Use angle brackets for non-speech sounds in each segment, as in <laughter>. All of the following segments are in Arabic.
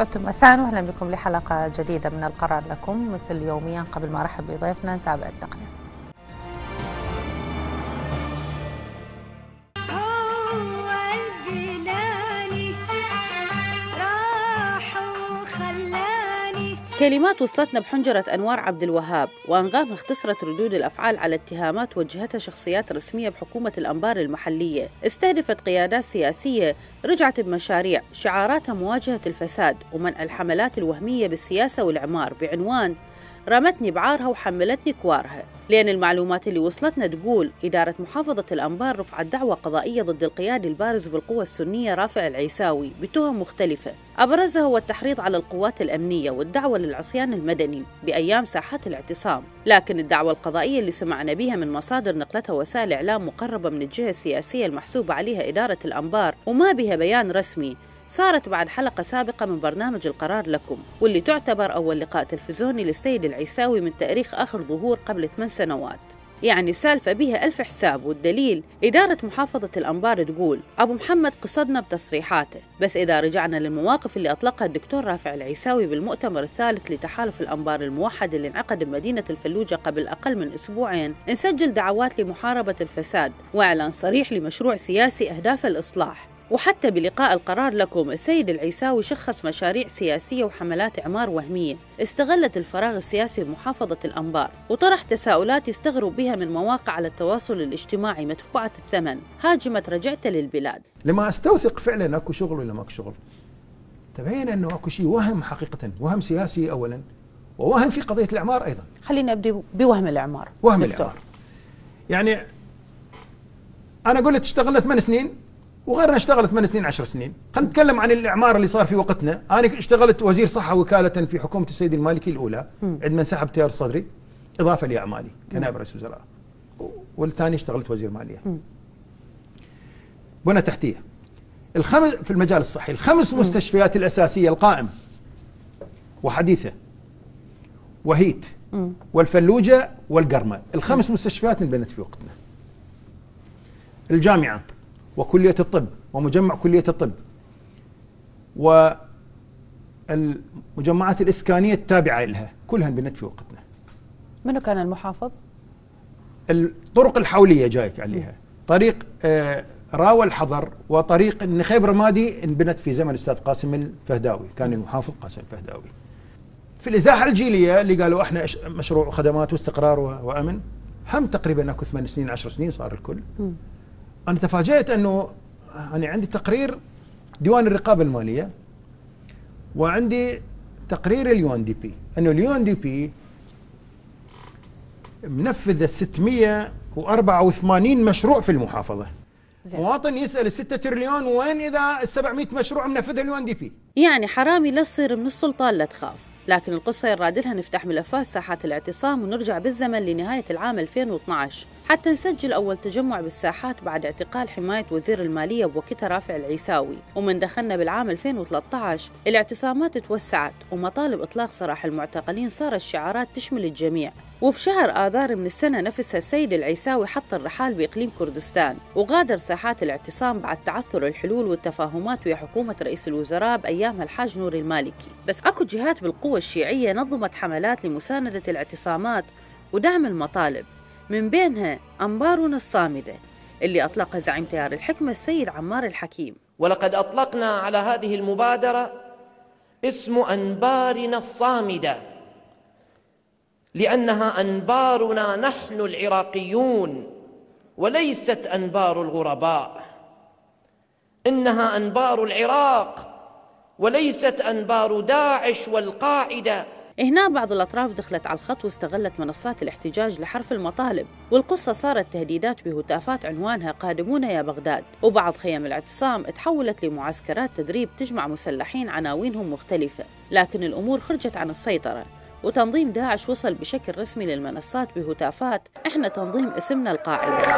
يسعدكم مساء واهلا بكم لحلقه جديده من القرار لكم مثل يوميا قبل ما ارحب بضيفنا نتابع التقنيه كلمات وصلتنا بحنجرة أنوار عبد الوهاب وأنغام اختصرت ردود الأفعال على اتهامات وجهتها شخصيات رسمية بحكومة الأنبار المحلية استهدفت قيادات سياسية رجعت بمشاريع شعاراتها مواجهة الفساد ومنع الحملات الوهمية بالسياسة والعمار بعنوان رمتني بعارها وحملتني كوارها لأن المعلومات اللي وصلتنا تقول إدارة محافظة الأنبار رفعت دعوى قضائية ضد القيادي البارز بالقوة السنية رافع العيساوي بتهم مختلفة أبرزها هو التحريض على القوات الأمنية والدعوة للعصيان المدني بأيام ساحات الاعتصام لكن الدعوة القضائية اللي سمعنا بها من مصادر نقلتها وسائل إعلام مقربة من الجهة السياسية المحسوبة عليها إدارة الأنبار وما بها بيان رسمي صارت بعد حلقة سابقة من برنامج القرار لكم واللي تعتبر أول لقاء تلفزيوني للسيد العيساوي من تاريخ آخر ظهور قبل ثمان سنوات يعني سالفة بيها ألف حساب والدليل إدارة محافظة الأنبار تقول أبو محمد قصدنا بتصريحاته بس إذا رجعنا للمواقف اللي أطلقها الدكتور رافع العيساوي بالمؤتمر الثالث لتحالف الأنبار الموحد اللي انعقد بمدينة الفلوجة قبل أقل من أسبوعين نسجل دعوات لمحاربة الفساد وإعلان صريح لمشروع سياسي أهدافه الإصلاح وحتى بلقاء القرار لكم السيد العيساوي شخص مشاريع سياسية وحملات إعمار وهمية استغلت الفراغ السياسي بمحافظة الأنبار وطرح تساؤلات يستغرب بها من مواقع على التواصل الاجتماعي مدفوعة الثمن هاجمت رجعته للبلاد لما استوثق فعلا أكو شغل ولا ماكو شغل تبين أنه أكو شيء وهم حقيقة وهم سياسي أولا ووهم في قضية الإعمار أيضا خلينا أبدي بوهم الإعمار وهم دكتور. الإعمار يعني أنا قلت اشتغلنا ثمان سنين وغيرنا اشتغل ثمان سنين عشر سنين خلينا نتكلم عن الاعمار اللي صار في وقتنا انا اشتغلت وزير صحه وكاله في حكومه السيد المالكي الاولى عندما انسحب تيار الصدري اضافه لاعمالي كنائب رئيس وزراء والثاني اشتغلت وزير ماليه بنى تحتيه الخمس في المجال الصحي الخمس مستشفيات الاساسيه القائم وحديثه وهيت والفلوجه والقرمه الخمس مستشفيات انبنت في وقتنا الجامعه وكلية الطب ومجمع كلية الطب والمجمعات الإسكانية التابعة لها كلها بنت في وقتنا منو كان المحافظ؟ الطرق الحولية جايك عليها طريق آه، راوى الحضر وطريق النخيب رمادي انبنت في زمن الاستاذ قاسم الفهداوي، كان المحافظ قاسم الفهداوي. في الازاحه الجيليه اللي قالوا احنا مشروع خدمات واستقرار وامن هم تقريبا اكو ثمان سنين عشر سنين صار الكل. انا تفاجات انه انا عندي تقرير ديوان الرقابه الماليه وعندي تقرير اليون دي بي انه اليون دي بي منفذ 684 مشروع في المحافظه زي. مواطن يسال 6 تريليون وين اذا ال 700 مشروع منفذها اليون دي بي يعني حرامي لا تصير من السلطه لا تخاف لكن القصه يراد لها نفتح ملفات ساحات الاعتصام ونرجع بالزمن لنهايه العام 2012 حتى نسجل أول تجمع بالساحات بعد اعتقال حماية وزير المالية بوقتها رافع العيساوي ومن دخلنا بالعام 2013 الاعتصامات توسعت ومطالب إطلاق سراح المعتقلين صارت شعارات تشمل الجميع وبشهر آذار من السنة نفسها السيد العيساوي حط الرحال بإقليم كردستان وغادر ساحات الاعتصام بعد تعثر الحلول والتفاهمات ويا حكومة رئيس الوزراء بأيامها الحاج نور المالكي بس أكو جهات بالقوة الشيعية نظمت حملات لمساندة الاعتصامات ودعم المطالب من بينها أنبارنا الصامدة اللي أطلقها زعيم تيار الحكمة السيد عمار الحكيم ولقد أطلقنا على هذه المبادرة اسم أنبارنا الصامدة لأنها أنبارنا نحن العراقيون وليست أنبار الغرباء إنها أنبار العراق وليست أنبار داعش والقاعدة هنا بعض الأطراف دخلت على الخط واستغلت منصات الاحتجاج لحرف المطالب والقصة صارت تهديدات بهتافات عنوانها قادمون يا بغداد وبعض خيم الاعتصام تحولت لمعسكرات تدريب تجمع مسلحين عناوينهم مختلفة لكن الأمور خرجت عن السيطرة وتنظيم داعش وصل بشكل رسمي للمنصات بهتافات احنا تنظيم اسمنا القاعدة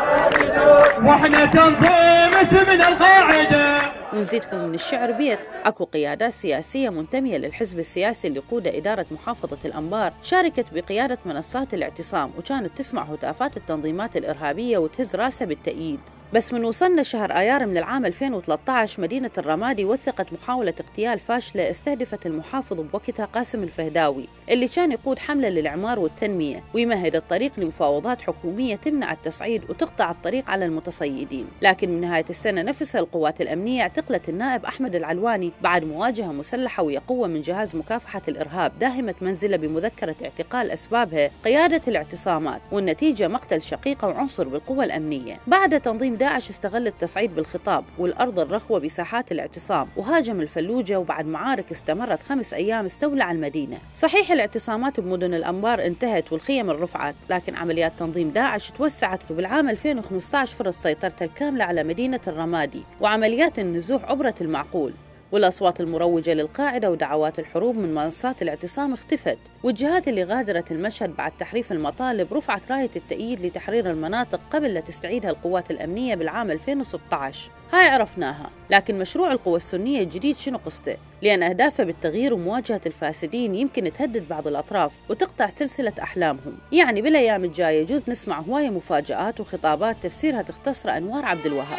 واحنا تنظيم اسمنا القاعده ونزيدكم من الشعر بيت أكو قيادات سياسية منتمية للحزب السياسي اللي قودة إدارة محافظة الأنبار شاركت بقيادة منصات الاعتصام وكانت تسمع هتافات التنظيمات الإرهابية وتهز راسها بالتأييد بس من وصلنا شهر آيار من العام 2013 مدينة الرمادي وثقت محاولة اغتيال فاشلة استهدفت المحافظ بوقتها قاسم الفهداوي اللي كان يقود حملة للإعمار والتنمية ويمهد الطريق لمفاوضات حكومية تمنع التصعيد وتقطع الطريق على المتصيدين لكن من نهاية السنة نفسها القوات الأمنية اعتقلت النائب أحمد العلواني بعد مواجهة مسلحة ويا قوة من جهاز مكافحة الإرهاب داهمة منزله بمذكرة اعتقال أسبابها قيادة الاعتصامات والنتيجة مقتل شقيقة وعنصر بالقوى الأمنية بعد تنظيم داعش استغل التصعيد بالخطاب والأرض الرخوة بساحات الاعتصام وهاجم الفلوجة وبعد معارك استمرت خمس أيام استولى على المدينة صحيح الاعتصامات بمدن الأنبار انتهت والخيم انرفعت، لكن عمليات تنظيم داعش توسعت وبالعام 2015 فرض سيطرته الكاملة على مدينة الرمادي وعمليات النزوح عبرت المعقول والأصوات المروجة للقاعدة ودعوات الحروب من منصات الاعتصام اختفت والجهات اللي غادرت المشهد بعد تحريف المطالب رفعت راية التأييد لتحرير المناطق قبل لا تستعيدها القوات الأمنية بالعام 2016 هاي عرفناها لكن مشروع القوى السنية الجديد شنو قصته؟ لأن أهدافه بالتغيير ومواجهة الفاسدين يمكن تهدد بعض الأطراف وتقطع سلسلة أحلامهم يعني بالأيام الجاية يجوز نسمع هواية مفاجآت وخطابات تفسيرها تختصر أنوار عبد الوهاب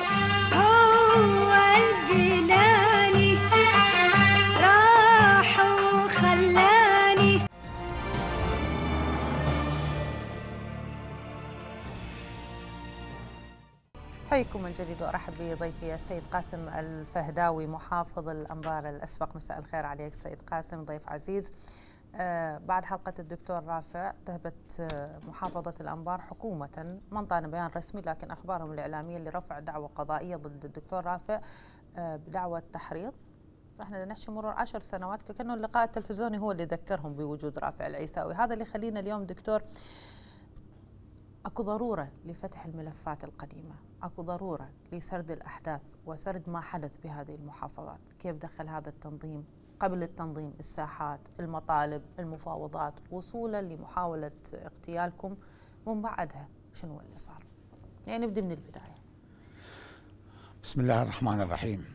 حيكم من جديد وارحب بضيفي السيد قاسم الفهداوي محافظ الانبار الاسبق مساء الخير عليك سيد قاسم ضيف عزيز آه، بعد حلقة الدكتور رافع ذهبت آه، محافظة الأنبار حكومة ما انطانا بيان رسمي لكن أخبارهم الإعلامية لرفع دعوة قضائية ضد الدكتور رافع آه، بدعوة تحريض احنا نحكي مرور عشر سنوات كأنه اللقاء التلفزيوني هو اللي ذكرهم بوجود رافع العيساوي هذا اللي خلينا اليوم دكتور اكو ضروره لفتح الملفات القديمه، اكو ضروره لسرد الاحداث وسرد ما حدث بهذه المحافظات، كيف دخل هذا التنظيم؟ قبل التنظيم الساحات، المطالب، المفاوضات، وصولا لمحاوله اغتيالكم من بعدها شنو اللي صار؟ يعني نبدا من البدايه. بسم الله الرحمن الرحيم.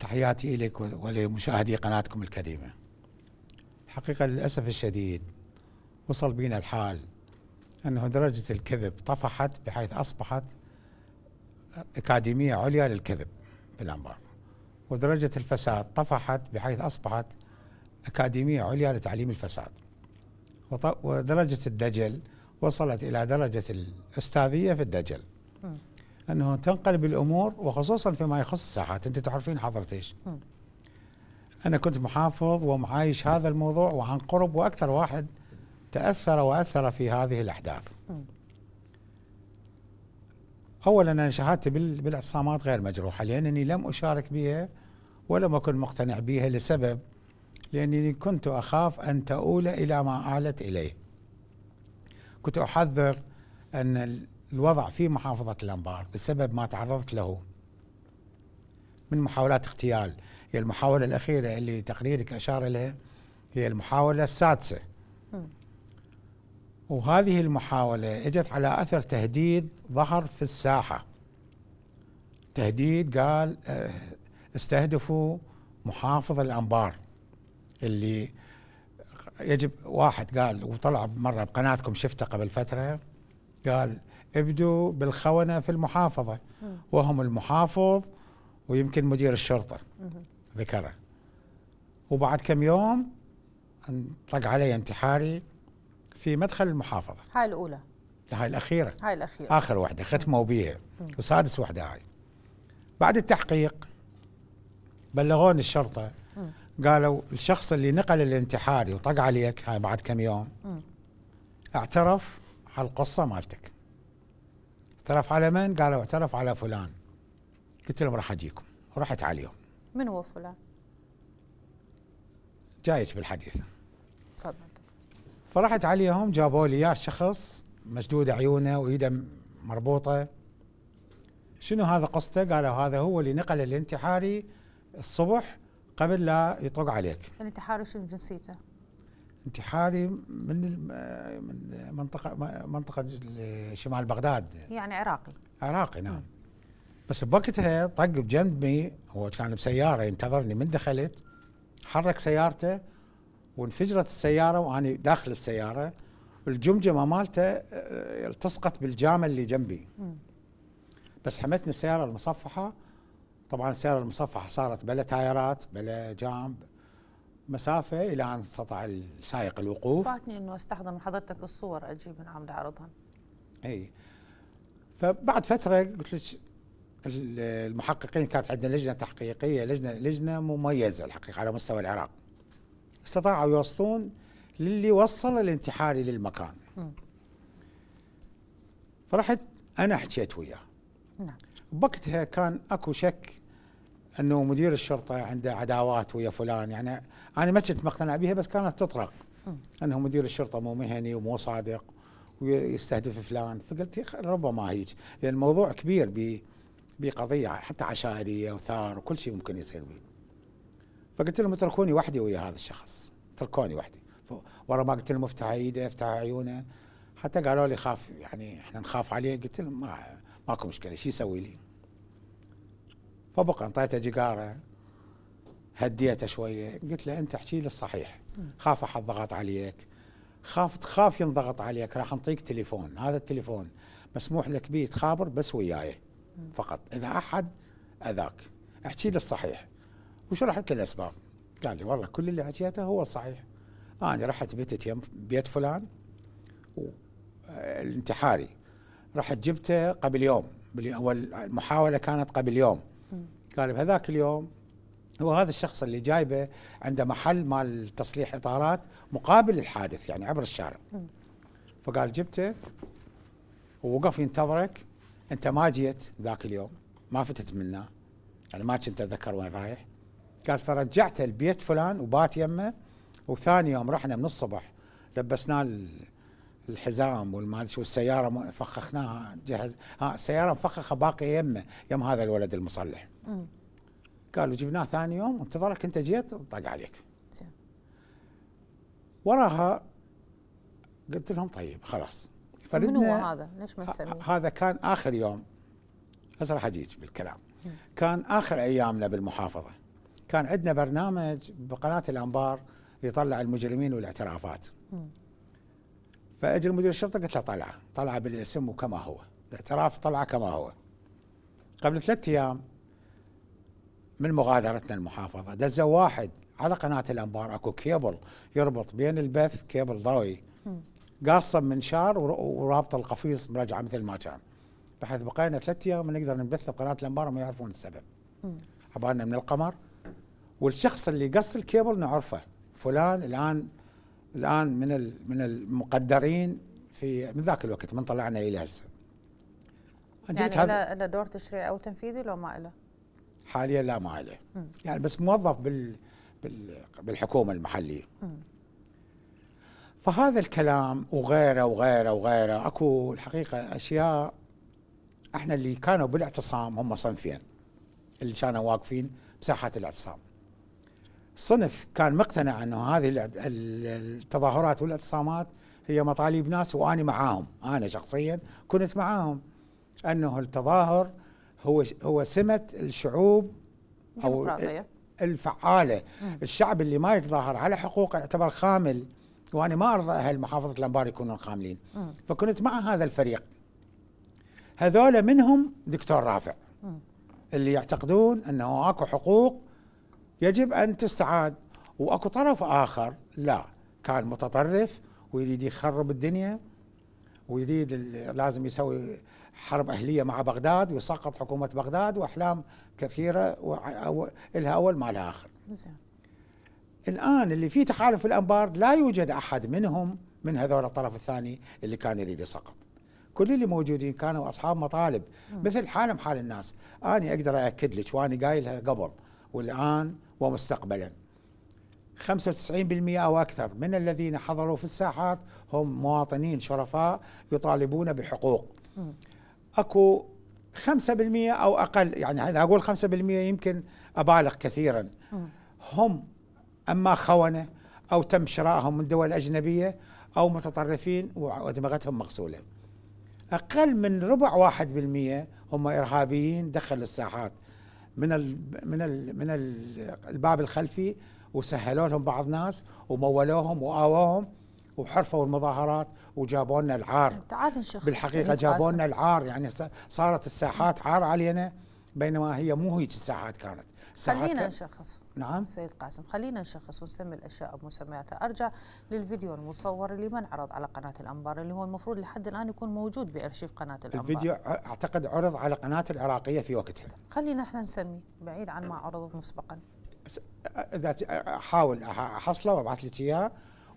تحياتي اليك ولمشاهدي قناتكم الكريمه. الحقيقه للاسف الشديد وصل بينا الحال أنه درجة الكذب طفحت بحيث أصبحت أكاديمية عليا للكذب بالأنبار ودرجة الفساد طفحت بحيث أصبحت أكاديمية عليا لتعليم الفساد ودرجة الدجل وصلت إلى درجة الأستاذية في الدجل أنه تنقلب الأمور وخصوصا فيما يخص الساحات أنت تعرفين حضرتك أنا كنت محافظ ومعايش هذا الموضوع وعن قرب وأكثر واحد تأثر وأثر في هذه الأحداث أولا أنا شاهدت بالعصامات غير مجروحة لأنني لم أشارك بها ولم أكن مقتنع بها لسبب لأنني كنت أخاف أن تؤول إلى ما آلت إليه كنت أحذر أن الوضع في محافظة الأنبار بسبب ما تعرضت له من محاولات اغتيال هي المحاولة الأخيرة اللي تقريرك أشار لها هي المحاولة السادسة وهذه المحاولة اجت على أثر تهديد ظهر في الساحة تهديد قال آه، استهدفوا محافظ الأنبار اللي يجب واحد قال وطلع مرة بقناتكم شفته قبل فترة قال ابدوا بالخونة في المحافظة وهم المحافظ ويمكن مدير الشرطة ذكره وبعد كم يوم طق علي انتحاري في مدخل المحافظه هاي الاولى هاي الاخيره هاي الاخيره اخر واحده ختموا بها وسادس واحده هاي بعد التحقيق بلغون الشرطه م. قالوا الشخص اللي نقل الانتحاري وطق عليك هاي بعد كم يوم م. اعترف على القصه مالتك اعترف على من؟ قالوا اعترف على فلان قلت لهم راح اجيكم ورحت عليهم من هو فلان؟ جايك بالحديث فرحت عليهم جابوا لي اياه شخص مشدود عيونه وايده مربوطه شنو هذا قصته؟ قالوا هذا هو اللي نقل الانتحاري الصبح قبل لا يطق عليك. الانتحاري شنو جنسيته؟ انتحاري من من منطقه منطقه شمال بغداد. يعني عراقي. عراقي نعم. م. بس بوقتها طق بجنبي هو كان بسياره ينتظرني من دخلت حرك سيارته وانفجرت السياره وانا داخل السياره الجمجمه مالته آه، التصقت بالجامه اللي جنبي بس حمتني السياره المصفحه طبعا السياره المصفحه صارت بلا تايرات بلا جام مسافه الى ان استطاع السائق الوقوف فاتني انه استحضر من حضرتك الصور اجيب من عم اعرضها اي فبعد فتره قلت لك المحققين كانت عندنا لجنه تحقيقيه لجنه لجنه مميزه الحقيقه على مستوى العراق استطاعوا يوصلون للي وصل الانتحاري للمكان فرحت انا حكيت وياه نعم بوقتها كان اكو شك انه مدير الشرطه عنده عداوات ويا فلان يعني انا ما كنت مقتنع بها بس كانت تطرق انه مدير الشرطه مو مهني ومو صادق ويستهدف فلان فقلت ربما هيك لان الموضوع كبير بقضيه حتى عشائريه وثار وكل شيء ممكن يصير به فقلت لهم اتركوني وحدي ويا هذا الشخص اتركوني وحدي ورا ما قلت لهم افتح ايده افتح عيونه حتى قالوا لي خاف يعني احنا نخاف عليه قلت لهم ما ماكو مشكله شو يسوي لي؟ فبقى انطيته جيجاره هديته شويه قلت له انت احكي لي الصحيح خاف احد ضغط عليك خاف تخاف ينضغط عليك راح نعطيك تليفون هذا التليفون مسموح لك به تخابر بس وياي فقط اذا احد اذاك احكي لي الصحيح وشرحت الاسباب قال لي والله كل اللي حكيته هو صحيح انا رحت بيتت يم بيت فلان الانتحاري رحت جبته قبل يوم المحاولة كانت قبل يوم قال بهذاك اليوم هو هذا الشخص اللي جايبه عنده محل مال تصليح اطارات مقابل الحادث يعني عبر الشارع فقال جبته ووقف ينتظرك انت ما جيت ذاك اليوم ما فتت منه يعني ما كنت اتذكر وين رايح قال فرجعته البيت فلان وبات يمه وثاني يوم رحنا من الصبح لبسناه الحزام والما ادري شو السياره فخخناها جهز ها السياره مفخخه باقيه يمه يم هذا الولد المصلح قالوا جبناه ثاني يوم انتظرك انت جيت وطق عليك وراها قلت لهم طيب خلاص من هو هذا؟ ليش ما نسميه؟ هذا كان اخر يوم هسه راح اجيك بالكلام كان اخر ايامنا بالمحافظه كان عندنا برنامج بقناه الانبار يطلع المجرمين والاعترافات فاجى مدير الشرطه قلت له طلعه طلعه بالاسم وكما هو الاعتراف طلعه كما هو قبل ثلاثة ايام من مغادرتنا المحافظه دزوا واحد على قناه الانبار اكو كيبل يربط بين البث كيبل ضوئي قاصه منشار ورابط القفيص مرجعه مثل ما كان بحيث بقينا ثلاث ايام نقدر نبث بقناه الانبار وما يعرفون السبب عبالنا من القمر والشخص اللي قص الكيبل نعرفه فلان الان الان من من المقدرين في من ذاك الوقت من طلعنا الى هسه يعني له دور تشريعي او تنفيذي لو ما له؟ حاليا لا ما له يعني بس موظف بال بالحكومه المحليه م. فهذا الكلام وغيره وغيره وغيره اكو الحقيقه اشياء احنا اللي كانوا بالاعتصام هم صنفين اللي كانوا واقفين بساحه الاعتصام صنف كان مقتنع انه هذه التظاهرات والاعتصامات هي مطالب ناس واني معاهم انا شخصيا كنت معاهم انه التظاهر هو هو سمه الشعوب او الفعاله الشعب اللي ما يتظاهر على حقوقه يعتبر خامل وانا ما ارضى اهل محافظه الانبار يكونون خاملين فكنت مع هذا الفريق هذول منهم دكتور رافع اللي يعتقدون انه اكو حقوق يجب أن تستعاد وأكو طرف آخر لا كان متطرف ويريد يخرب الدنيا ويريد لازم يسوي حرب أهلية مع بغداد ويسقط حكومة بغداد وأحلام كثيرة إلها أول ما لها آخر نعم. الآن اللي في تحالف الأنبار لا يوجد أحد منهم من هذول الطرف الثاني اللي كان يريد يسقط كل اللي موجودين كانوا أصحاب مطالب مثل حالهم حال الناس أنا أقدر اكد لك واني قايلها قبل والآن ومستقبلا 95% أو أكثر من الذين حضروا في الساحات هم مواطنين شرفاء يطالبون بحقوق أكو 5% أو أقل يعني إذا أقول 5% يمكن أبالغ كثيرا هم أما خونة أو تم شرائهم من دول أجنبية أو متطرفين ودماغتهم مغسولة أقل من ربع واحد بالمئة هم إرهابيين دخلوا الساحات من الـ من الـ من الباب الخلفي وسهلوا لهم بعض ناس ومولوهم واواهم وحرفوا المظاهرات وجابوا لنا العار طيب، تعال نشوف بالحقيقه جابوا لنا العار يعني صارت الساحات عار علينا بينما هي مو هيك الساحات كانت خلينا نشخص نعم سيد قاسم خلينا نشخص ونسمي الاشياء بمسمياتها ارجع للفيديو المصور اللي ما انعرض على قناه الانبار اللي هو المفروض لحد الان يكون موجود بارشيف قناه الانبار الفيديو اعتقد عرض على قناه العراقيه في وقتها طيب، خلينا احنا نسمي بعيد عن ما عرض مسبقا اذا احاول احصله وابعث لك اياه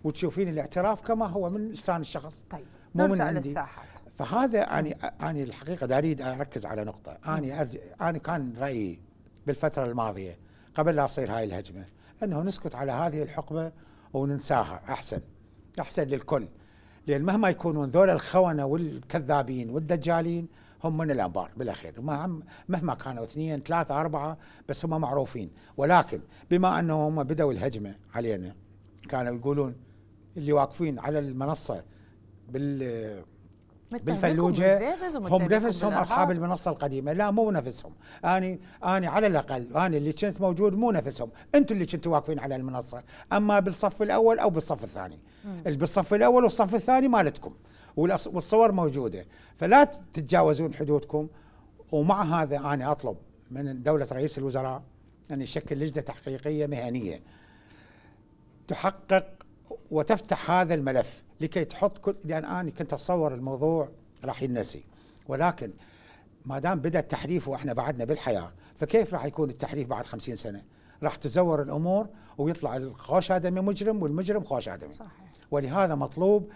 وتشوفين الاعتراف كما هو من لسان الشخص طيب مو نرجع من عندي للساحات فهذا اني اني الحقيقه اريد اركز على نقطه اني اني كان رايي بالفترة الماضية قبل لا تصير هاي الهجمة أنه نسكت على هذه الحقبة وننساها أحسن أحسن للكل لأن مهما يكونون ذول الخونة والكذابين والدجالين هم من الأنبار بالأخير مهما كانوا اثنين ثلاثة أربعة بس هم معروفين ولكن بما أنه هم بدأوا الهجمة علينا كانوا يقولون اللي واقفين على المنصة بال بالفلوجه هم نفسهم اصحاب المنصه القديمه لا مو نفسهم اني اني على الاقل اني اللي كنت موجود مو نفسهم انتم اللي كنتوا واقفين على المنصه اما بالصف الاول او بالصف الثاني بالصف الاول والصف الثاني مالتكم والصور موجوده فلا تتجاوزون حدودكم ومع هذا انا اطلب من دوله رئيس الوزراء ان يشكل لجنه تحقيقيه مهنيه تحقق وتفتح هذا الملف لكي تحط كل لان انا كنت اتصور الموضوع راح ينسي ولكن ما دام بدا التحريف واحنا بعدنا بالحياه فكيف راح يكون التحريف بعد خمسين سنه؟ راح تزور الامور ويطلع الخوش ادمي مجرم والمجرم خوش ادمي. صحيح. ولهذا مطلوب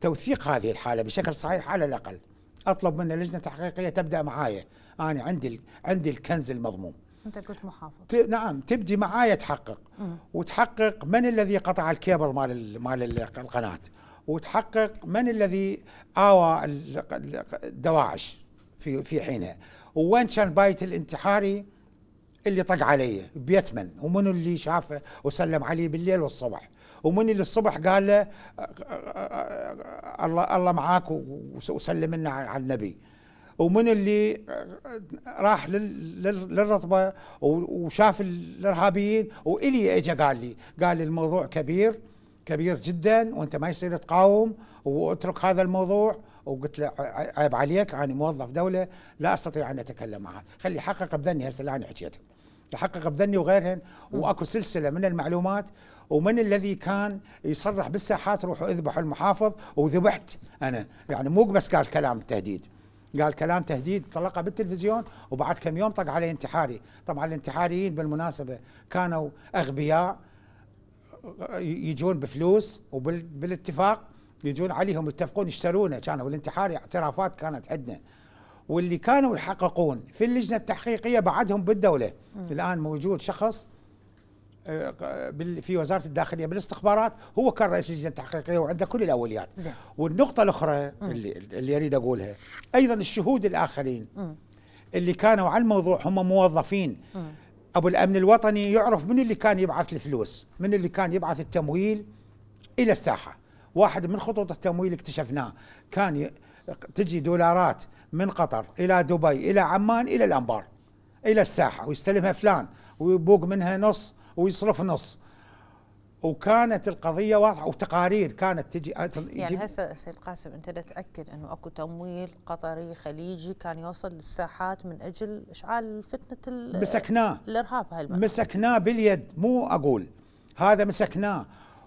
توثيق هذه الحاله بشكل صحيح على الاقل. اطلب من اللجنه التحقيقيه تبدا معايا، انا عندي عندي الكنز المضموم. انت كنت محافظ ت... نعم تبدي معايا تحقق مم. وتحقق من الذي قطع الكيبل مال ال... مال القناه وتحقق من الذي اوى الدواعش في في حينها وين كان بايت الانتحاري اللي طق علي بيت من ومن اللي شافه وسلم عليه بالليل والصبح ومن اللي الصبح قال له الله الله معاك وسلم لنا على النبي ومن اللي راح للرطبه وشاف الارهابيين والي اجى قال لي قال لي الموضوع كبير كبير جدا وانت ما يصير تقاوم واترك هذا الموضوع وقلت له عيب عليك انا موظف دوله لا استطيع ان اتكلم معه خلي حقق بذني هسه الان حكيت تحقق بذني وغيرهن واكو سلسله من المعلومات ومن الذي كان يصرح بالساحات روحوا اذبحوا المحافظ وذبحت انا يعني مو بس قال كلام تهديد قال كلام تهديد طلقه بالتلفزيون وبعد كم يوم طق عليه انتحاري طبعا الانتحاريين بالمناسبه كانوا اغبياء يجون بفلوس وبالاتفاق يجون عليهم يتفقون يشترونه كانوا الانتحاري اعترافات كانت عندنا واللي كانوا يحققون في اللجنه التحقيقيه بعدهم بالدوله م. الان موجود شخص في وزاره الداخليه بالاستخبارات هو كان رئيس اللجنه التحقيقيه وعنده كل الاوليات والنقطه الاخرى اللي, اللي اريد اقولها ايضا الشهود الاخرين اللي كانوا على الموضوع هم موظفين ابو الامن الوطني يعرف من اللي كان يبعث الفلوس من اللي كان يبعث التمويل الى الساحه واحد من خطوط التمويل اكتشفناه كان تجي دولارات من قطر الى دبي الى عمان الى الانبار الى الساحه ويستلمها فلان ويبوق منها نص ويصرف نص وكانت القضيه واضحه وتقارير كانت تجي آه، يعني هسه سيد قاسم انت تاكد انه اكو تمويل قطري خليجي كان يوصل للساحات من اجل اشعال فتنه مسكناه الارهاب هالمنطقه مسكناه باليد مو اقول هذا مسكناه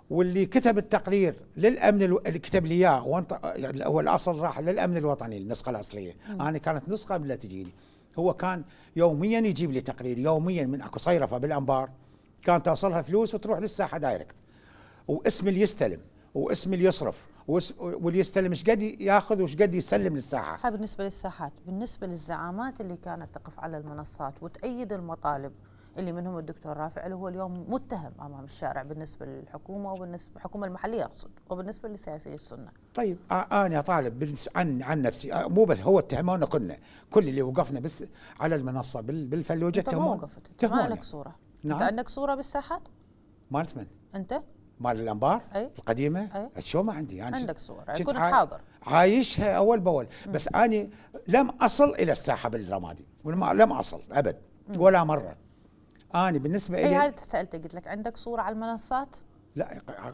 واللي كتب التقرير للامن الو... اللي كتب لي اياه وانت... يعني هو الاصل راح للامن الوطني النسخه الاصليه م. انا كانت نسخه قبل اللي تجيني هو كان يوميا يجيب لي تقرير يوميا من اكو صيرفه بالانبار كان توصلها فلوس وتروح للساحه دايركت واسم اللي يستلم واسم اللي يصرف واللي يستلم ايش قد ياخذ وايش قد يسلم للساحات هاي بالنسبه للساحات بالنسبه للزعامات اللي كانت تقف على المنصات وتأيد المطالب اللي منهم الدكتور رافع اللي هو اليوم متهم امام الشارع بالنسبه للحكومه وبالنسبه الحكومه المحليه اقصد وبالنسبه لسياسي السنه. طيب انا طالب عن عن نفسي مو بس هو اتهمونا كلنا كل اللي وقفنا بس على المنصه بالفلوجه اتهمونا ما لك صوره نعم انت عندك صوره بالساحات؟ مالت من؟ انت؟ مال الانبار أي؟ القديمه أي؟ شو ما عندي يعني عندك صوره كنت حاضر عايشها اول باول بس م. اني لم اصل الى الساحه بالرمادي لم اصل ابد ولا مره اني بالنسبه لي اي هذا سالتك قلت لك عندك صوره على المنصات؟ لا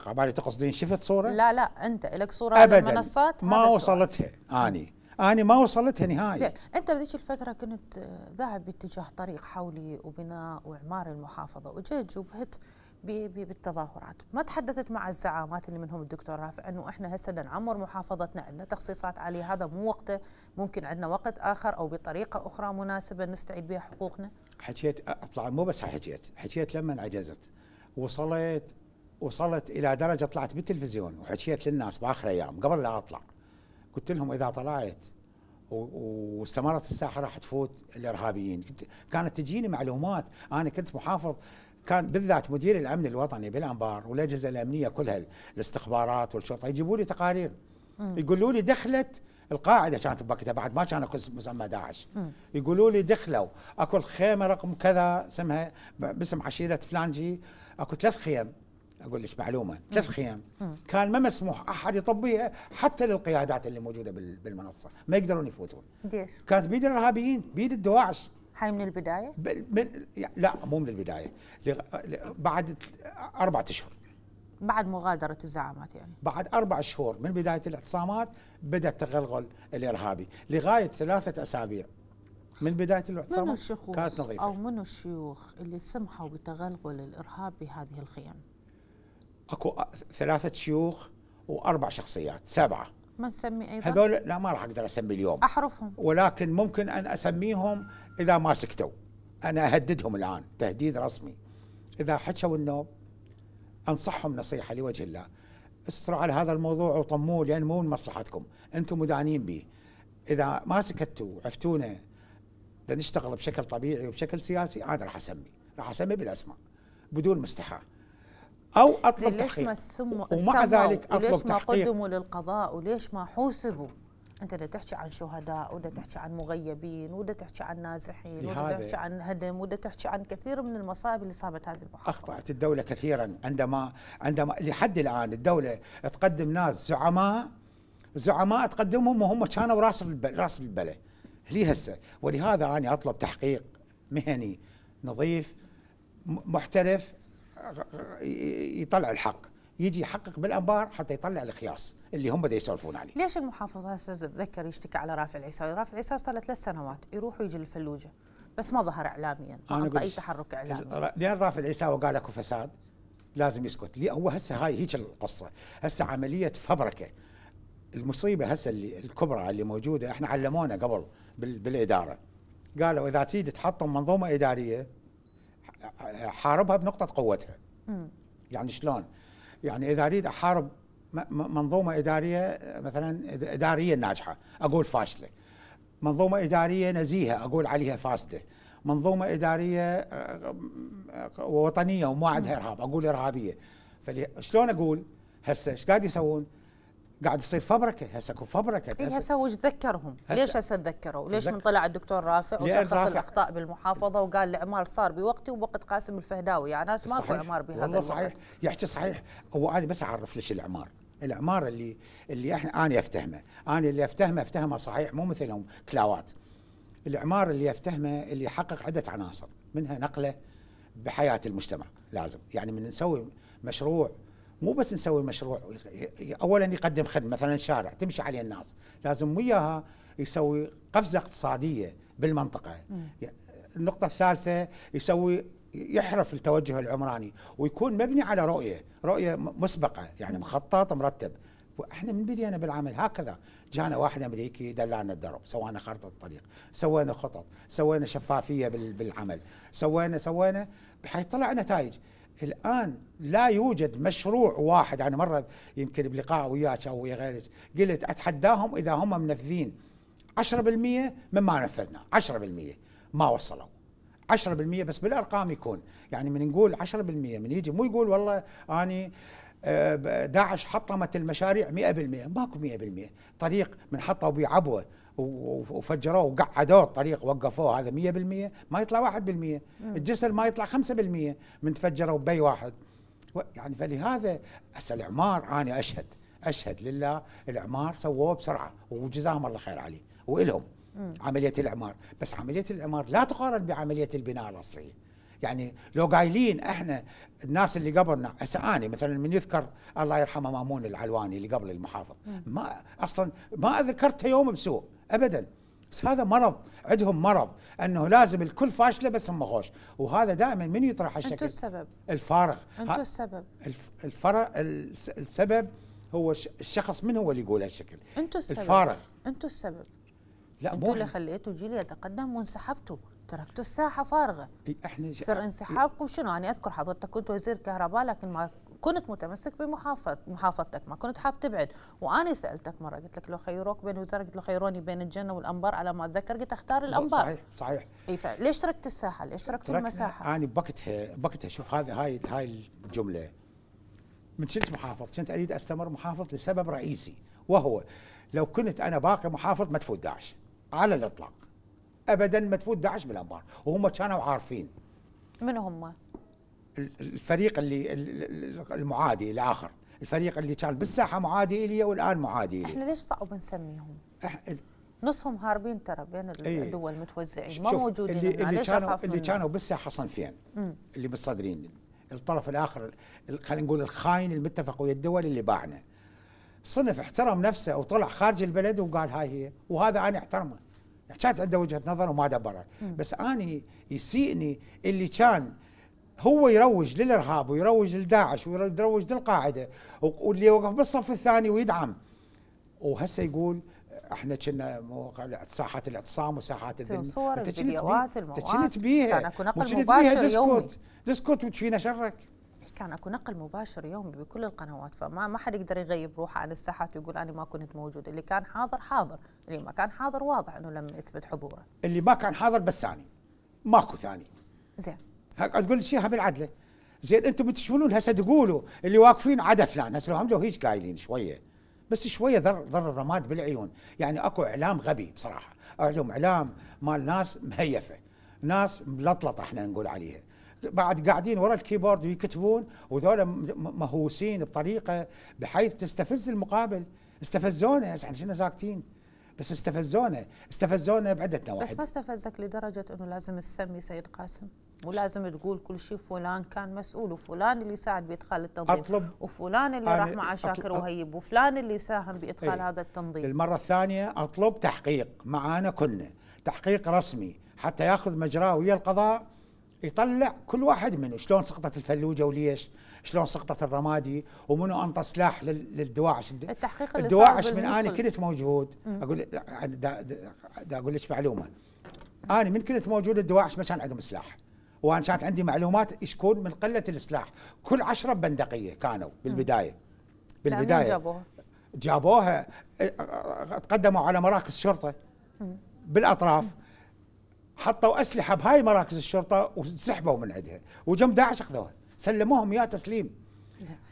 قبالي تقصدين شفت صوره؟ لا لا انت لك صوره على المنصات ما وصلتها اني أنا ما وصلتها نهائي زين أنت بذيك الفترة كنت آه، ذاهب باتجاه طريق حولي وبناء وإعمار المحافظة وجيت جبهت بالتظاهرات ما تحدثت مع الزعامات اللي منهم الدكتور رافع انه احنا هسه نعمر محافظتنا عندنا تخصيصات عاليه هذا مو وقته ممكن عندنا وقت اخر او بطريقه اخرى مناسبه نستعيد بها حقوقنا حكيت اطلع مو بس حكيت حكيت لما انعجزت وصلت وصلت الى درجه طلعت بالتلفزيون وحكيت للناس باخر ايام قبل لا اطلع قلت لهم اذا طلعت واستمرت الساحه راح تفوت الارهابيين كانت تجيني معلومات انا كنت محافظ كان بالذات مدير الامن الوطني بالانبار والاجهزه الامنيه كلها الاستخبارات والشرطه يجيبوا لي تقارير يقولوا لي دخلت القاعده كانت بوقتها بعد ما كان اكو مسمى داعش يقولوا لي دخلوا اكو الخيمه رقم كذا اسمها باسم عشيره فلانجي اكو ثلاث خيم اقول لك معلومه تفخيم كان ما مسموح احد يطبيها حتى للقيادات اللي موجوده بالمنصه ما يقدرون يفوتون ليش؟ كانت بيد الارهابيين بيد الدواعش هاي من البدايه؟ من لا مو من البدايه بعد اربعة اشهر بعد مغادرة الزعامات يعني بعد أربع شهور من بداية الاعتصامات بدأ التغلغل الإرهابي لغاية ثلاثة أسابيع من بداية الاعتصامات كانت نظيفة أو من الشيوخ اللي سمحوا بتغلغل الإرهاب بهذه الخيم اكو ثلاثه شيوخ واربع شخصيات سبعه ما نسمي ايضا هذول لا ما راح اقدر اسمي اليوم احرفهم ولكن ممكن ان اسميهم اذا ما سكتوا انا اهددهم الان تهديد رسمي اذا حكوا النوم انصحهم نصيحه لوجه الله استروا على هذا الموضوع وطموه لان مو من مصلحتكم انتم مدانين به اذا ما سكتوا عفتونا نشتغل بشكل طبيعي وبشكل سياسي انا راح اسمي راح اسمي بالاسماء بدون مستحاه او اطلب ليش ما سموا ومع ذلك اطلب ليش ما قدموا للقضاء وليش ما حوسبوا انت لا تحكي عن شهداء ولا تحكي عن مغيبين ولا تحكي عن نازحين ولا تحكي عن هدم ولا تحكي عن كثير من المصائب اللي صابت هذه المحافظه اخطات الدوله كثيرا عندما عندما لحد الان الدوله تقدم ناس زعماء زعماء تقدمهم وهم كانوا راس راس البلد لي هسه ولهذا انا اطلب تحقيق مهني نظيف محترف يطلع الحق يجي يحقق بالانبار حتى يطلع الخياس اللي هم بده يسولفون عليه. ليش المحافظ هسه تذكر يشتكي على رافع العيساوي؟ رافع العيساوي صار له ثلاث سنوات يروح ويجي الفلوجه بس ما ظهر اعلاميا، ما اعطى اي تحرك اعلامي. لان رافع العيساوي قال اكو فساد لازم يسكت، لي هو هسه هاي هيك القصه، هسه عمليه فبركه. المصيبه هسه اللي الكبرى اللي موجوده احنا علمونا قبل بالاداره. قالوا اذا تريد تحطم منظومه اداريه حاربها بنقطه قوتها يعني شلون يعني اذا اريد احارب منظومه اداريه مثلا اداريه ناجحه اقول فاشله منظومه اداريه نزيهه اقول عليها فاسده منظومه اداريه آه، آه، وطنيه وما عندها ارهاب اقول ارهابيه فشلون اقول هسه ايش قاعد يسوون قاعد يصير فبركه هسه اكو فبركه اي هسه هو تذكرهم ليش هسه تذكروا ليش من طلع الدكتور رافع وشخص الاخطاء بالمحافظه وقال الاعمار صار بوقتي وبوقت قاسم الفهداوي يعني ناس ماكو اعمار بهذا والله صحيح يحكي صحيح هو انا بس اعرف ليش الاعمار الاعمار اللي اللي احنا انا افتهمه انا اللي افتهمه افتهمه صحيح مو مثلهم كلاوات الاعمار اللي افتهمه اللي يحقق عده عناصر منها نقله بحياه المجتمع لازم يعني من نسوي مشروع مو بس نسوي مشروع اولا يقدم خدمه مثلا شارع تمشي عليه الناس لازم وياها يسوي قفزه اقتصاديه بالمنطقه النقطه الثالثه يسوي يحرف التوجه العمراني ويكون مبني على رؤيه رؤيه مسبقه يعني مخطط مرتب احنا من بدينا بالعمل هكذا جانا واحد امريكي دلعنا الدرب سوينا خارطه الطريق سوينا خطط سوينا شفافيه بالعمل سوينا سوينا بحيث طلع نتائج الان لا يوجد مشروع واحد انا يعني مره يمكن بلقاء وياك او ويا غيرك قلت اتحداهم اذا هم منفذين 10% مما نفذنا 10% ما وصلوا 10% بس بالارقام يكون يعني من نقول 10% من يجي مو يقول والله اني آه، داعش حطمت المشاريع 100% ماكو 100% طريق من حطوا بعبوه عبوه وفجروه وقعدوه الطريق وقفوه هذا 100% ما يطلع 1% الجسر ما يطلع 5% من تفجروا بي واحد يعني فلهذا هسه الاعمار انا اشهد اشهد لله الاعمار سووه بسرعه وجزاهم الله خير عليه والهم عمليه الاعمار بس عمليه الاعمار لا تقارن بعمليه البناء الاصليه يعني لو قايلين احنا الناس اللي قبلنا اساني مثلا من يذكر الله يرحمه مامون العلواني اللي قبل المحافظ ما اصلا ما ذكرته يوم بسوء ابدا بس هذا مرض عندهم مرض انه لازم الكل فاشله بس هم خوش وهذا دائما من يطرح هالشكل انتم السبب الفارغ انتم السبب الفرق السبب هو الشخص من هو اللي يقول هالشكل انتم السبب الفارغ انتم السبب لا انتم اللي خليتوا جيل يتقدم وانسحبتوا تركتوا الساحه فارغه احنا سر انسحابكم شنو انا اذكر حضرتك كنت وزير كهرباء لكن ما كنت متمسك بمحافظ محافظتك ما كنت حاب تبعد وانا سالتك مره قلت لك لو خيروك بين وزاره قلت لو خيروني بين الجنه والانبار على ما اتذكر قلت اختار الانبار صحيح صحيح اي ليش تركت الساحه ليش تركت المساحه انا بوقتها بوقتها شوف هذا هاي هاي الجمله من شنت محافظ كنت اريد استمر محافظ لسبب رئيسي وهو لو كنت انا باقي محافظ ما تفوت داعش على الاطلاق ابدا ما تفوت داعش بالانبار وهم كانوا عارفين من هم؟ الفريق اللي المعادي الاخر الفريق اللي كان بالساحه معادي الي والان معادي الي احنا ليش صعب نسميهم؟ نصهم هاربين ترى بين إيه. الدول متوزعين ما موجودين اللي, اللي, كانوا اللي كانوا بالساحه صنفين اللي بالصدرين الطرف الاخر خلينا نقول الخاين المتفق ويا الدول اللي باعنا صنف احترم نفسه وطلع خارج البلد وقال هاي هي وهذا انا احترمه كانت عنده وجهه نظر وما دبره بس اني يسيئني اللي كان هو يروج للارهاب ويروج لداعش ويروج للقاعده واللي يوقف بالصف الثاني ويدعم وهسه يقول احنا كنا مواقع ساحات الاعتصام وساحات الذم صور الفيديوهات المواقع كان اكو نقل مباشر يومي ديسكوت وتشفينا شرك إيه، كان اكو نقل مباشر يومي بكل القنوات فما ما حد يقدر يغيب روحه عن الساحات ويقول انا ما كنت موجود اللي كان حاضر حاضر اللي ما كان حاضر واضح انه لم يثبت حضوره اللي ما كان حاضر بس ثاني ماكو ثاني زين تقول الشيخه بالعدله زين انتم بتشملون هسه تقولوا اللي واقفين عدا فلان هسه لو هم لو هيك قايلين شويه بس شويه ذر ذر الرماد بالعيون يعني اكو اعلام غبي بصراحه اعلام اعلام مال ناس مهيفه ناس ملطلطه احنا نقول عليها بعد قاعدين ورا الكيبورد ويكتبون وذولا مهووسين بطريقه بحيث تستفز المقابل استفزونا احنا كنا ساكتين بس استفزونا استفزونا بعده نواحي بس ما استفزك لدرجه انه لازم تسمي سيد قاسم ولازم تقول كل شيء فلان كان مسؤول وفلان اللي ساعد بادخال التنظيم أطلب وفلان اللي راح مع شاكر وهيب وفلان اللي ساهم بادخال ايه هذا التنظيم المره الثانيه اطلب تحقيق معانا كلنا تحقيق رسمي حتى ياخذ مجراه ويا القضاء يطلع كل واحد منه شلون سقطت الفلوجه وليش شلون سقطت الرمادي ومنو انطى سلاح للدواعش التحقيق اللي الدواعش من انا كنت موجود اقول دا, دا, دا اقول لك معلومه انا من كنت موجود الدواعش ما كان عندهم سلاح وانا كانت عندي معلومات يشكون من قله السلاح كل عشرة بندقيه كانوا بالبدايه بالبدايه جابوها جابوها تقدموا آه، آه، على مراكز شرطه بالاطراف حطوا اسلحه بهاي مراكز الشرطه وسحبوا من عندها وجم داعش اخذوها سلموهم يا تسليم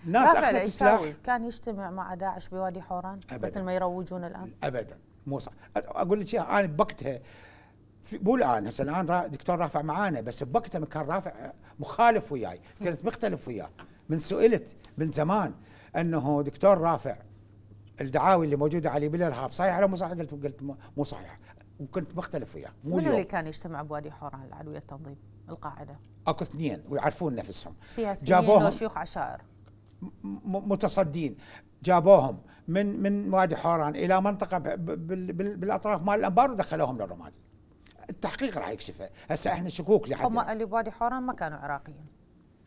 ناس رافع العيساوي كان يجتمع مع داعش بوادي حوران أبداً مثل ما يروجون الان ابدا مو صح اقول لك انا بوقتها مو انا هسه الان دكتور رافع معانا بس بوقتها كان رافع مخالف وياي كنت مختلف وياه من سئلت من زمان انه دكتور رافع الدعاوي اللي موجوده عليه بالارهاب صحيح ولا مو صحيح قلت قلت مو صحيح وكنت مختلف وياه مو من اللي كان يجتمع بوادي حوران العلويه التنظيم القاعده اكو اثنين ويعرفون نفسهم سياسيين وشيوخ عشائر متصدين جابوهم من من وادي حوران الى منطقه بالاطراف مال الانبار ودخلوهم للرمادي التحقيق راح يكشفها هسه احنا شكوك لحد هم اللي بوادي حوران ما كانوا عراقيين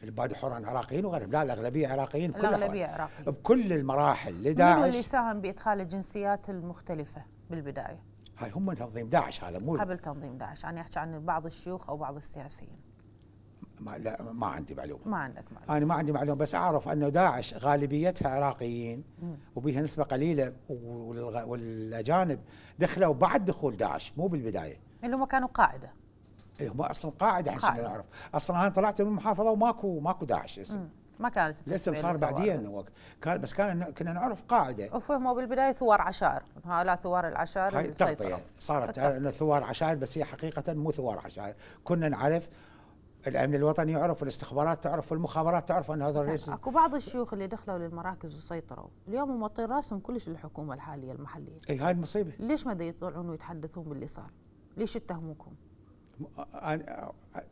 اللي بوادي حوران عراقيين وغيرهم لا الاغلبيه عراقيين الاغلبيه عراقيين بكل المراحل لداعش من اللي ساهم بادخال الجنسيات المختلفه بالبدايه هاي هم تنظيم داعش هذا مو قبل تنظيم داعش انا يعني احكي عن بعض الشيوخ او بعض السياسيين ما لا ما عندي معلومه ما عندك معلومه انا ما عندي معلومه بس اعرف انه داعش غالبيتها عراقيين وبها نسبه قليله والاجانب دخلوا بعد دخول داعش مو بالبدايه اللي هم كانوا قاعده إيه، هم اصلا قاعده حسب ما اعرف اصلا انا طلعت من المحافظه وماكو ماكو داعش اسم ما كانت الاسم صار بعدين كان بس كان كنا نعرف قاعده وفهموا بالبدايه ثوار عشائر هؤلاء ثوار العشائر هاي صارت صارت ثوار عشائر بس هي حقيقه مو ثوار عشائر كنا نعرف الامن الوطني يعرف والاستخبارات تعرف والمخابرات تعرف ان هذا ليس اكو بعض الشيوخ اللي دخلوا للمراكز وسيطروا اليوم هم راسهم كلش الحكومه الحاليه المحليه اي هاي المصيبه ليش ما يطلعون ويتحدثون باللي صار ليش اتهموكم؟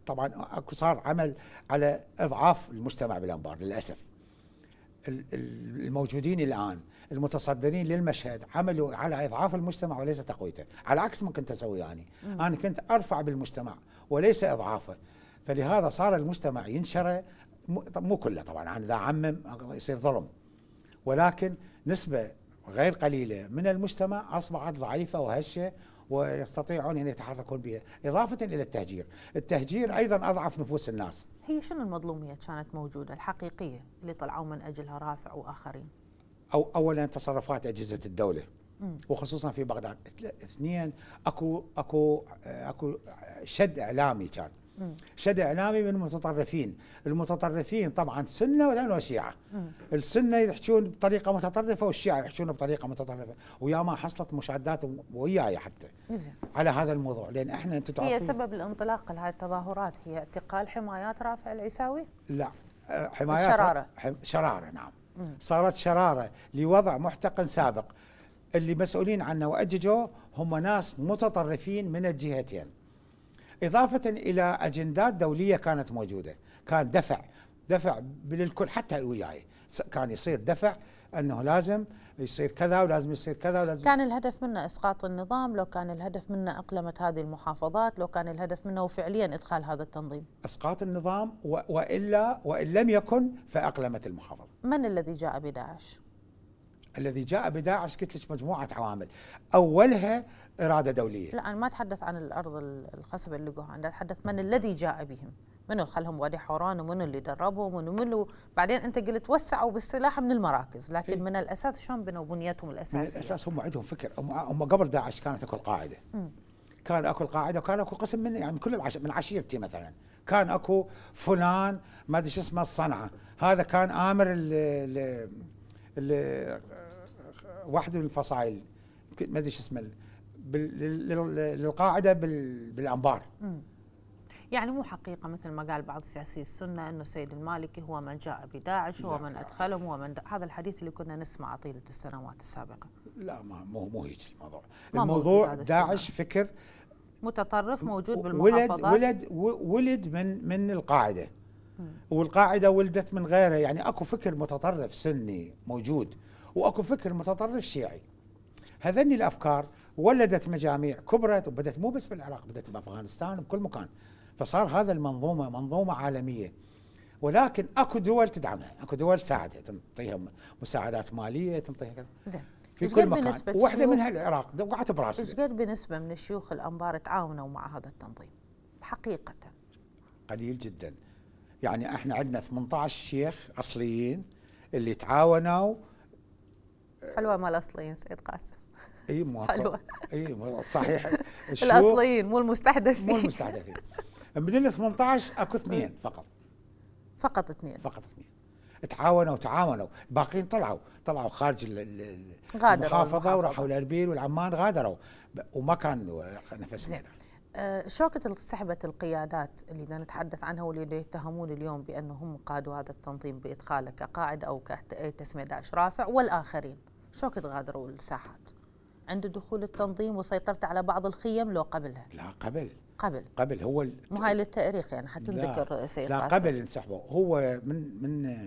طبعا اكو صار عمل على اضعاف المجتمع بالانبار للاسف الموجودين الان المتصدرين للمشهد عملوا على اضعاف المجتمع وليس تقويته على عكس ما كنت اسوي يعني. انا انا كنت ارفع بالمجتمع وليس اضعافه فلهذا صار المجتمع ينشره مو كله طبعا انا اذا اعمم يصير ظلم ولكن نسبه غير قليله من المجتمع اصبحت ضعيفه وهشه ويستطيعون ان يتحركون بها، اضافه الى التهجير، التهجير ايضا اضعف نفوس الناس. هي شنو المظلوميه كانت موجوده الحقيقيه اللي طلعوا من اجلها رافع واخرين؟ او اولا تصرفات اجهزه الدوله وخصوصا في بغداد، اثنين اكو اكو اكو شد اعلامي كان شد اعلامي من المتطرفين، المتطرفين طبعا سنه وشيعه. السنه يحشون بطريقه متطرفه والشيعه يحشون بطريقه متطرفه، ويا ما حصلت مشادات وياي حتى. زين. على هذا الموضوع لان احنا انتم هي سبب الانطلاق لهذه التظاهرات هي اعتقال حمايات رافع العساوي؟ لا آه، حمايات شراره شراره نعم. مم. صارت شراره لوضع محتقن سابق اللي مسؤولين عنه واججوه هم ناس متطرفين من الجهتين. إضافة إلى أجندات دولية كانت موجودة كان دفع دفع للكل حتى وياي كان يصير دفع انه لازم يصير كذا ولازم يصير كذا ولازم كان الهدف منه اسقاط النظام لو كان الهدف منه اقلمه هذه المحافظات لو كان الهدف منه فعليا ادخال هذا التنظيم اسقاط النظام والا وان لم يكن فاقلمت المحافظه من الذي جاء بداعش الذي جاء بداعش قلت لك مجموعه عوامل اولها إرادة دولية لا أنا ما أتحدث عن الأرض الخصبة اللي لقوها أنا أتحدث من الذي جاء بهم منو اللي خلهم وادي حوران ومنو اللي دربهم ومنو منو بعدين انت قلت وسعوا بالسلاح من المراكز لكن إيه. من الاساس شلون بنوا بنيتهم الاساسيه؟ من الاساس هم عندهم فكر هم, هم قبل داعش كانت اكو القاعده كان اكو القاعده وكان اكو قسم من يعني كل العش... من عشيرتي مثلا كان اكو فلان ما ادري شو اسمه الصنعه هذا كان امر ال ال ال واحد من الفصائل ما ادري شو اسمه للقاعده بالانبار يعني مو حقيقه مثل ما قال بعض سياسي السنه انه السيد المالكي هو من جاء بداعش هو من ادخلهم هو من هذا الحديث اللي كنا نسمعه طيله السنوات السابقه لا ما مو مو هيك الموضوع الموضوع داعش السنة. فكر متطرف موجود بالمحافظات ولد ولد ولد من من القاعده والقاعده ولدت من غيرها يعني اكو فكر متطرف سني موجود واكو فكر متطرف شيعي هذني الافكار ولدت مجاميع كبرت وبدت مو بس بالعراق بدت بافغانستان بكل مكان فصار هذا المنظومه منظومه عالميه ولكن اكو دول تدعمها اكو دول تساعدها تعطيها مساعدات ماليه تعطيها كذا زين في كل مكان واحده منها العراق وقعت براسي ايش قد بنسبه من الشيوخ الانبار تعاونوا مع هذا التنظيم حقيقه قليل جدا يعني احنا عندنا 18 شيخ اصليين اللي تعاونوا حلوه مال اصليين سيد قاسم اي حلوه اي صحيح <laughs> الاصليين مو المستحدثين مو المستحدثين من 18 اكو اثنين <laughs> فقط فقط اثنين فقط اثنين تعاونوا تعاونوا الباقيين طلعوا طلعوا خارج المحافظة وراحوا لاربيل والعمان غادروا وما كان نفس زين آه، شوكة سحبة القيادات اللي بدنا نتحدث عنها واللي يتهمون اليوم بأنهم قادوا هذا التنظيم بإدخاله كقاعد أو كتسمية داعش رافع والآخرين شوكة غادروا الساحات عند دخول التنظيم وسيطرت على بعض الخيم لو قبلها لا قبل قبل قبل هو ال... مو هاي للتاريخ يعني حتنذكر سيد لا قبل انسحبوا هو من من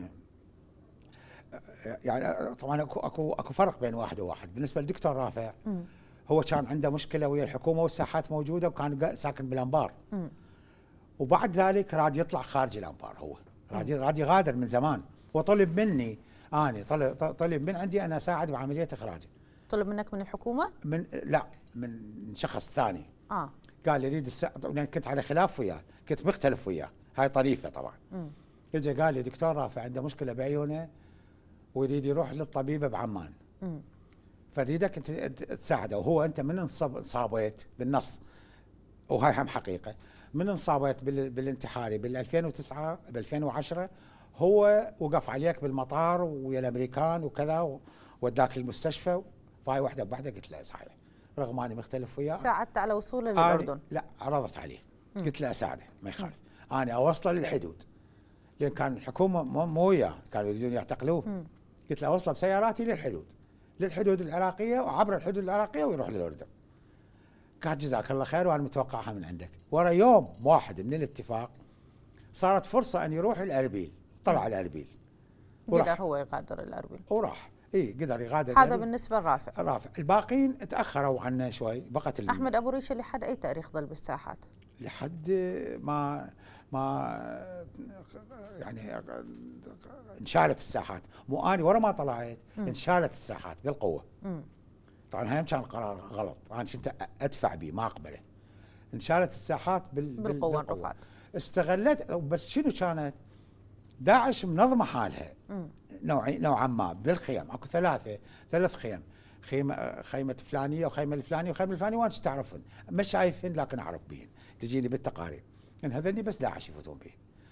يعني طبعا اكو اكو اكو فرق بين واحد وواحد بالنسبه للدكتور رافع م. هو كان عنده مشكله ويا الحكومه والساحات موجوده وكان ساكن بالانبار وبعد ذلك راد يطلع خارج الانبار هو راد راد يغادر من زمان وطلب مني اني طلب طلب من عندي ان اساعد بعمليه اخراجه طلب منك من الحكومه؟ من لا من شخص ثاني اه قال يريد الس... لان يعني كنت على خلاف وياه كنت مختلف وياه هاي طريفه طبعا امم اجى قال لي دكتور رافع عنده مشكله بعيونه ويريد يروح للطبيبه بعمان امم فريدك انت تساعده وهو انت من انصابيت بالنص وهاي هم حقيقه من انصابيت بالانتحاري بال 2009 ب 2010 هو وقف عليك بالمطار ويا الامريكان وكذا وداك المستشفى فهي واحده بواحده قلت لها صحيح رغم اني مختلف وياها ساعدت على وصوله للاردن لا عرضت عليه قلت لها اساعده ما يخالف انا اوصله للحدود لان كان الحكومه مو وياه كانوا يريدون يعتقلوه قلت له اوصله بسياراتي للحدود للحدود العراقيه وعبر الحدود العراقيه ويروح للاردن قال جزاك الله خير وانا متوقعها من عندك ورا يوم واحد من الاتفاق صارت فرصه ان يروح الاربيل طلع الاربيل قدر هو يغادر الاربيل وراح اي قدر يغادر هذا بالنسبه لرافع رافع الباقيين تاخروا عنا شوي بقت احمد ابو ريشه لحد اي تاريخ ظل بالساحات؟ لحد ما ما يعني انشالت الساحات مو انا ورا ما طلعت انشالت الساحات بالقوه طبعا هاي كان قرار غلط انا كنت ادفع به ما اقبله انشالت الساحات بال بالقوه, بالقوة. استغلت بس شنو كانت داعش منظمه حالها نوع نوعا ما بالخيام اكو ثلاثه ثلاث خيام خيمه خيمه فلانيه وخيمه الفلانيه وخيمه الفلانيه وانت تعرفن ما شايفهم لكن اعرف بهن تجيني بالتقارير لان هذني بس داعش يفوتون بهن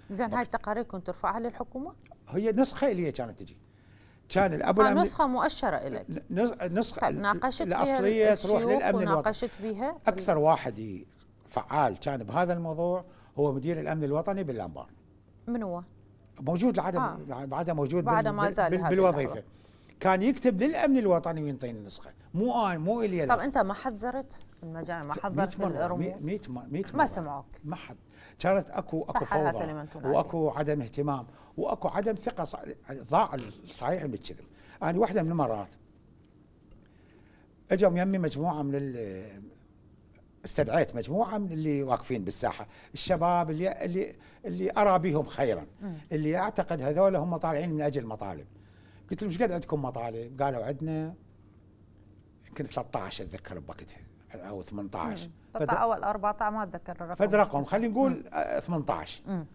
زين هاي التقارير كنت ترفعها للحكومه؟ هي نسخه لي كانت تجي كان الابو آه، الامن نسخه مؤشره لك نسخه طيب ناقشت الاصليه تروح للامن وناقشت بها اكثر واحد فعال كان بهذا الموضوع هو مدير الامن الوطني بالانبار من هو؟ موجود العدم آه. بعد موجود بعد ما زال بالوظيفه كان يكتب للامن الوطني وينطيني النسخه مو انا مو الي طب انت ما حذرت المجال ما حذرت الرموز 100 ما سمعوك ما حد كانت اكو اكو فوضى واكو عدم اهتمام واكو عدم ثقه ضاع الصحيح من الكذب انا واحده من المرات اجوا يمي مجموعه من ال استدعيت مجموعه من اللي واقفين بالساحه الشباب اللي اللي اللي ارى بهم خيرا اللي اعتقد هذول هم طالعين من اجل مطالب قلت لهم ايش قد عندكم مطالب؟ قالوا عندنا يمكن 13 اتذكر بوقتها او 18 فد... اول 14 ما اتذكر الرقم فد رقم خلينا نقول 18 آه، مم.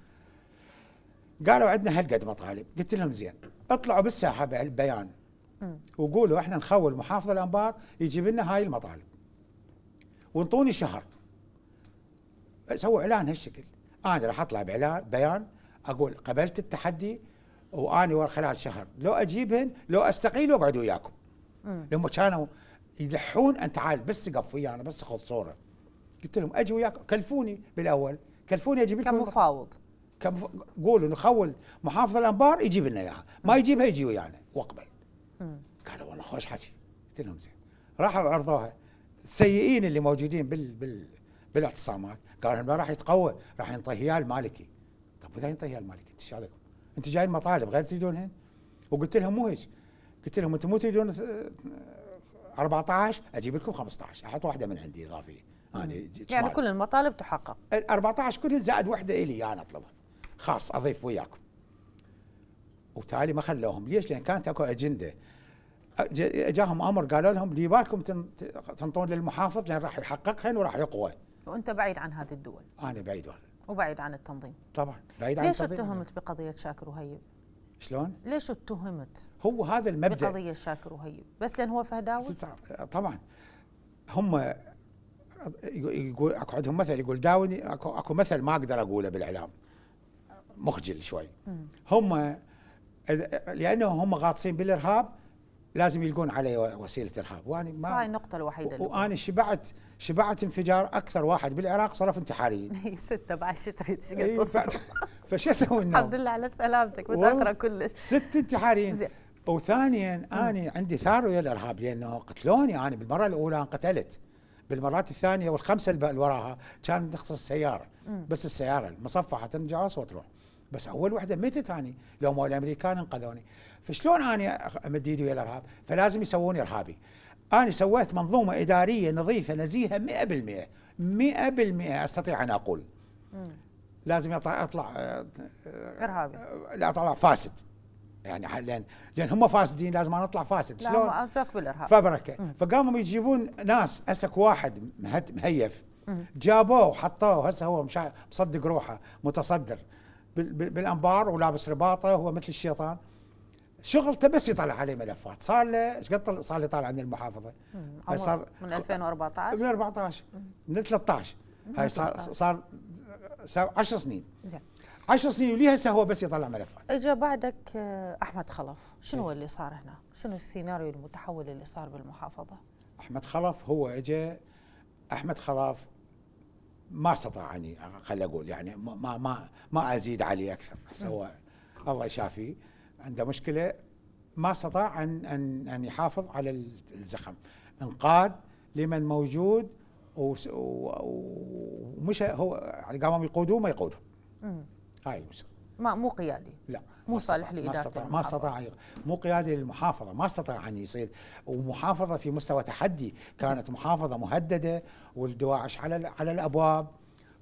قالوا عندنا هالقد مطالب قلت لهم زين اطلعوا بالساحه بالبيان وقولوا احنا نخول محافظ الانبار يجيب لنا هاي المطالب وانطوني شهر سووا اعلان هالشكل انا راح اطلع باعلان بيان اقول قبلت التحدي واني خلال شهر لو اجيبهن لو استقيل واقعد وياكم لما كانوا يلحون ان تعال بس قف ويانا بس خذ صوره قلت لهم اجي وياكم كلفوني بالاول كلفوني اجيب لكم كمفاوض كمف... قولوا نخول محافظ الانبار يجيب لنا اياها ما يجيبها يجي ويانا واقبل قالوا والله خوش حكي قلت لهم زين راحوا عرضوها السيئين اللي موجودين بال, بال... بالاعتصامات قال ما راح يتقوى راح ينطهيها المالكي طب واذا ينطهيها المالكي انت شو عليكم؟ انت جايين مطالب غير تريدونهن وقلت لهم مو هيك قلت لهم انتم مو تريدون 14 اجيب لكم 15 احط واحده من عندي اضافيه يعني, يعني كل المطالب تحقق ال 14 كلهن زائد واحده الي انا يعني اطلبها خاص اضيف وياكم وتالي ما خلوهم ليش؟ لان كانت اكو اجنده اجاهم امر قالوا لهم بالكم تنطون للمحافظ لان راح يحققهن وراح يقوى وانت بعيد عن هذه الدول انا بعيد عنها وبعيد عن التنظيم طبعا بعيد عن ليش اتهمت بقضيه شاكر وهيب شلون؟ ليش اتهمت؟ هو هذا المبدا بقضيه شاكر وهيب بس لان هو فهداوي؟ طبعا هم يقول اكو عندهم مثل يقول داوني اكو اكو مثل ما اقدر اقوله بالاعلام مخجل شوي هم لانه هم غاطسين بالارهاب لازم يلقون علي وسيله إرهاب وانا ما هاي النقطه الوحيده وانا شبعت شبعت انفجار اكثر واحد بالعراق صرف انتحاريين <laughs> ستة بعد شو تريد ايش قد تصرف فشو اسوي النوم؟ الحمد لله على سلامتك متاخره كلش ست انتحاريين وثانيا انا عندي ثار ويا الارهاب لانه قتلوني انا بالمره الاولى انقتلت بالمرات الثانيه والخمسه اللي وراها كان تختص السياره بس السياره المصفحه تنجع وتروح بس اول وحده متت اني لو مو الامريكان انقذوني فشلون أنا أمد إيدي الإرهاب فلازم يسووني إرهابي أنا سويت منظومة إدارية نظيفة نزيهة 100% 100% أستطيع أن أقول لازم اطلع اطلع آه، ارهابي آه، لا اطلع فاسد يعني لان لان هم فاسدين لازم انا اطلع فاسد لا ما اجاك بالارهاب فبركه فقاموا يجيبون ناس اسك واحد مهيف جابوه وحطوه هسه هو مش مصدق روحه متصدر بالانبار ولابس رباطه هو مثل الشيطان شغلته بس يطلع عليه ملفات صار له ايش قد صار لي طالع من المحافظه صار من 2014 من 14 من 13 هاي صار صار 10 سنين زين 10 سنين وليها هسه هو بس يطلع ملفات اجى بعدك آه، احمد خلف شنو هو اللي صار هنا شنو السيناريو المتحول اللي صار بالمحافظه احمد خلف هو اجى احمد خلف ما استطاع يعني خل اقول يعني ما ما ما ازيد عليه اكثر هسه هو الله يشافيه عنده مشكله ما استطاع ان ان ان يحافظ على الزخم انقاد لمن موجود ومش هو قاموا يقودوه ما يقودهم هاي المشكله ما مو قيادي لا مو صالح لاداره ما استطاع مو قيادي للمحافظه ما استطاع ان يصير ومحافظه في مستوى تحدي كانت محافظه مهدده والدواعش على على الابواب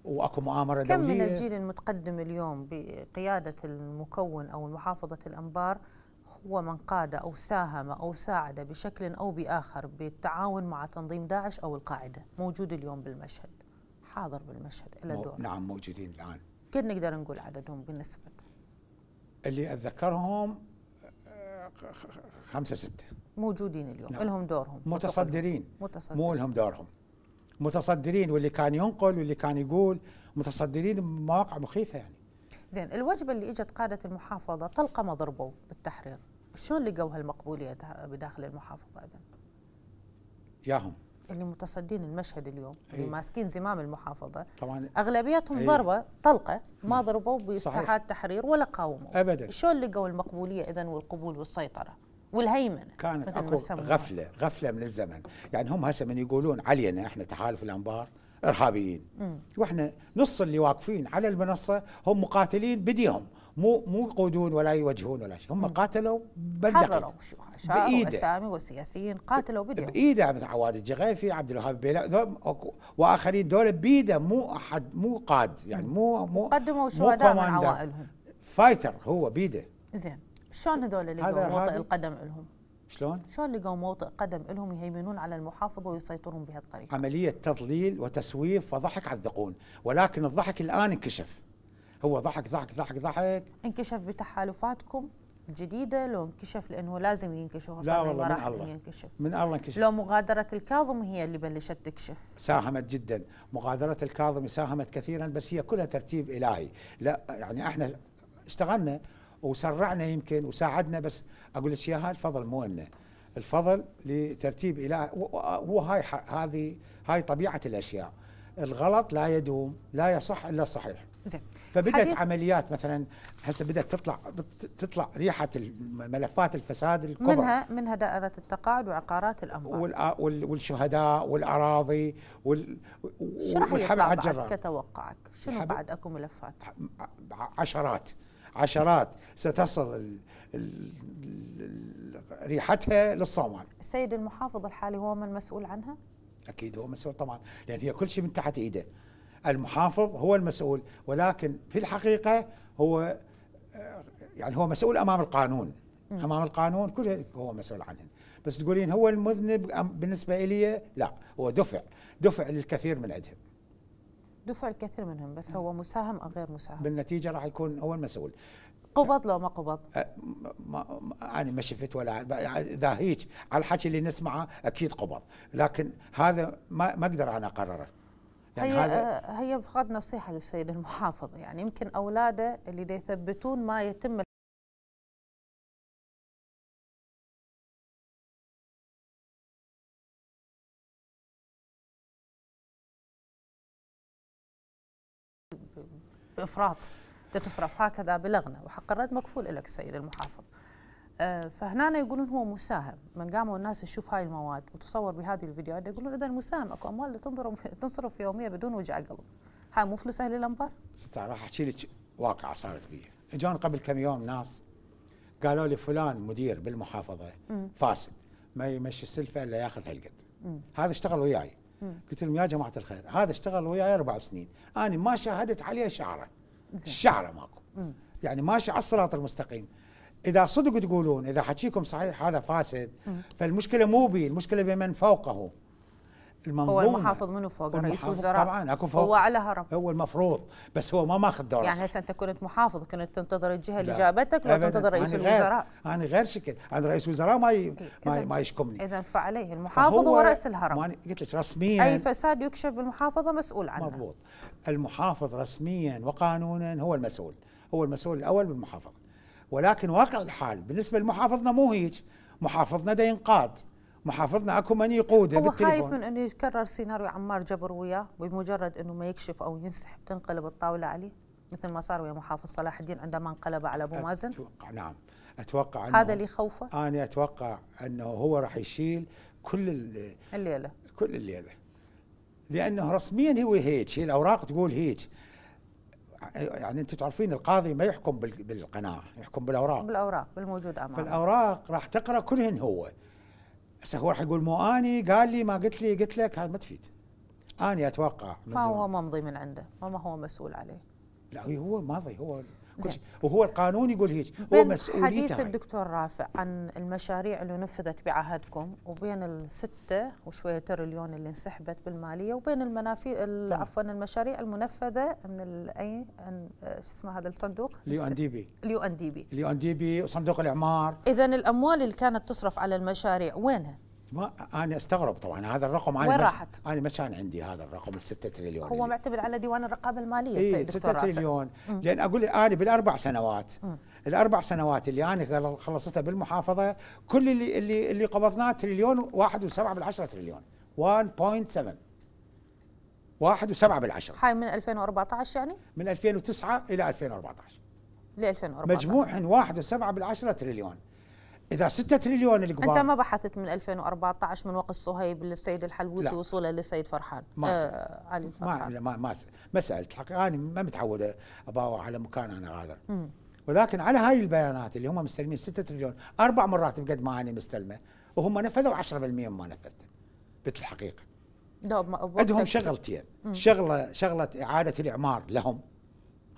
واكو مؤامره كم دوليه كم من الجيل المتقدم اليوم بقياده المكون او محافظه الانبار هو من قاد او ساهم او ساعد بشكل او باخر بالتعاون مع تنظيم داعش او القاعده موجود اليوم بالمشهد حاضر بالمشهد الى دور نعم موجودين الان كيف نقدر نقول عددهم بالنسبه اللي اتذكرهم خمسه سته موجودين اليوم نعم. لهم دورهم متصدرين متصدرين مو لهم دورهم متصدرين واللي كان ينقل واللي كان يقول متصدرين مواقع مخيفه يعني زين الوجبه اللي اجت قاده المحافظه طلقة ما ضربوا بالتحرير شلون لقوا هالمقبوليه بداخل المحافظه اذا ياهم اللي متصدين المشهد اليوم أيه. اللي ماسكين زمام المحافظه طبعا اغلبيتهم أيه. ضربه طلقه ما ضربوا بساحات تحرير ولا قاوموا ابدا شلون لقوا المقبوليه اذا والقبول والسيطره والهيمنه كانت اكو غفله غفله من الزمن يعني هم هسه من يقولون علينا احنا تحالف الانبار ارهابيين واحنا نص اللي واقفين على المنصه هم مقاتلين بديهم مو مو يقودون ولا يوجهون ولا شيء هم مم. قاتلوا بالدقيق حرروا شعراء واسامي وسياسيين قاتلوا بديهم بايده مثل عواد الجغيفي عبد الوهاب بيلا واخرين دول بايده مو احد مو قاد يعني مو مو قدموا شهداء من عوائلهم فايتر هو بيده زين شلون هذول اللي لقوا موطئ القدم لهم؟ شلون؟ شلون لقوا موطئ قدم لهم يهيمنون على المحافظه ويسيطرون بهالطريقه؟ عمليه تضليل وتسويف وضحك على الذقون، ولكن الضحك الان انكشف. هو ضحك ضحك ضحك ضحك انكشف بتحالفاتكم الجديده لو انكشف لانه لازم ينكشف لا والله من الله ينكشف من الله انكشف لو مغادره الكاظم هي اللي بلشت تكشف ساهمت جدا مغادره الكاظم ساهمت كثيرا بس هي كلها ترتيب الهي لا يعني احنا اشتغلنا وسرعنا يمكن وساعدنا بس اقول لك اياها الفضل مو لنا الفضل لترتيب الى هو هاي هذه هاي طبيعه الاشياء الغلط لا يدوم لا يصح الا الصحيح زين فبدات عمليات مثلا هسه بدات تطلع تطلع ريحه ملفات الفساد الكبرى منها منها دائره التقاعد وعقارات الاموال آه، والشهداء والاراضي وال شو راح يطلع بعد كتوقعك؟ شنو بعد اكو ملفات؟ عشرات عشرات ستصل ريحتها للصومال السيد المحافظ الحالي هو من مسؤول عنها؟ أكيد هو مسؤول طبعا لأن هي كل شيء من تحت إيده المحافظ هو المسؤول ولكن في الحقيقة هو يعني هو مسؤول أمام القانون أمام القانون كل هو مسؤول عنهن بس تقولين هو المذنب بالنسبة إلي لا هو دفع دفع للكثير من عندهم دفع الكثير منهم بس نعم. هو مساهم أو غير مساهم بالنتيجة راح يكون هو المسؤول قبض لو ما قبض أه، ما انا ما شفت ولا اذا هيك على الحكي اللي نسمعه اكيد قبض لكن هذا ما ما اقدر انا اقرره يعني هي هذا أه، هي فقط نصيحه للسيد المحافظ يعني يمكن اولاده اللي يثبتون ما يتم بإفراط تصرف هكذا بلغنا وحق الرد مكفول لك السيد المحافظ آه، فهنا يقولون هو مساهم من قاموا الناس تشوف هاي المواد وتصور بهذه الفيديوهات يقولون اذا المساهم اكو اموال <laughs> تنصرف يوميا بدون وجع قلب هاي مو فلوس اهل الانبار ست راح احكي لك واقعه صارت بي اجون قبل كم يوم ناس قالوا لي فلان مدير بالمحافظه فاسد ما يمشي السلفه الا ياخذ هالقد هذا اشتغل وياي قلت لهم يا جماعه الخير هذا اشتغل وياي اربع سنين انا ما شاهدت عليه شعره شعره ماكو يعني ماشي على الصراط المستقيم اذا صدق تقولون اذا حكيكم صحيح هذا فاسد فالمشكله مو بي المشكله بمن فوقه المنظومه هو المحافظ منه فوق رئيس وزراء طبعا اكون فوق هو على هرم هو المفروض بس هو ما ماخذ دور يعني هسه انت كنت محافظ كنت تنتظر الجهه اللي جابتك لو تنتظر رئيس أنا الوزراء انا يعني غير شكل انا رئيس وزراء ما ي... إيه، ما, ما يشكمني اذا فعليه المحافظ هو راس الهرم ما قلت لك رسميا اي فساد يكشف بالمحافظه مسؤول عنه مضبوط المحافظ رسميا وقانونا هو المسؤول هو المسؤول الاول بالمحافظ ولكن واقع الحال بالنسبه لمحافظنا مو هيك محافظنا ده ينقاد محافظنا اكو من يقوده هو خايف من انه يتكرر سيناريو عمار جبر وياه بمجرد انه ما يكشف او ينسحب تنقلب الطاوله عليه مثل ما صار ويا محافظ صلاح الدين عندما انقلب على ابو مازن اتوقع نعم اتوقع أنه هذا اللي خوفه انا اتوقع انه هو راح يشيل كل الليله كل الليله لانه رسميا هو هيك هي الاوراق تقول هيك يعني انتم تعرفين القاضي ما يحكم بالقناعه يحكم بالاوراق بالاوراق بالموجود امامه فالاوراق راح تقرا كلهن هو هسه هو راح يقول مو اني قال لي ما قلت لي قلت لك هذا ما تفيد اني اتوقع ما هو ممضي من عنده وما هو مسؤول عليه لا هو ماضي هو كل شيء وهو القانون يقول هيك هو مسؤوليته حديث الدكتور رافع عن المشاريع اللي نفذت بعهدكم وبين الستة وشوية تريليون اللي انسحبت بالمالية وبين المنافي عفوا المشاريع المنفذة من الاي شو اسمه هذا الصندوق اليو ان دي بي اليو ان دي بي اليو ان دي بي وصندوق الاعمار اذا الاموال اللي كانت تصرف على المشاريع وينها؟ ما انا استغرب طبعا هذا الرقم انا وين راحت؟ انا ما كان عندي هذا الرقم ال 6 تريليون هو معتمد على ديوان الرقابه الماليه إيه سيد 6 تريليون لان اقول انا بالاربع سنوات مم. الاربع سنوات اللي انا خلصتها بالمحافظه كل اللي اللي اللي قبضناه تريليون واحد وسبعة بالعشرة تريليون 1.7 واحد وسبعة بالعشرة هاي من 2014 يعني؟ من 2009 إلى 2014 ل 2014 مجموعهم واحد وسبعة بالعشرة تريليون اذا 6 تريليون الكبار انت ما بحثت من 2014 من وقت صهيب للسيد الحلبوسي وصوله للسيد فرحان ما آه علي فرحان ما ما ما, سالت حقيقه انا ما متعود اباوع على مكان انا غادر ولكن على هاي البيانات اللي هم مستلمين 6 تريليون اربع مرات بقد ما انا مستلمه وهم نفذوا 10% ما نفذت بيت الحقيقه عندهم شغلتين شغله شغله اعاده الاعمار لهم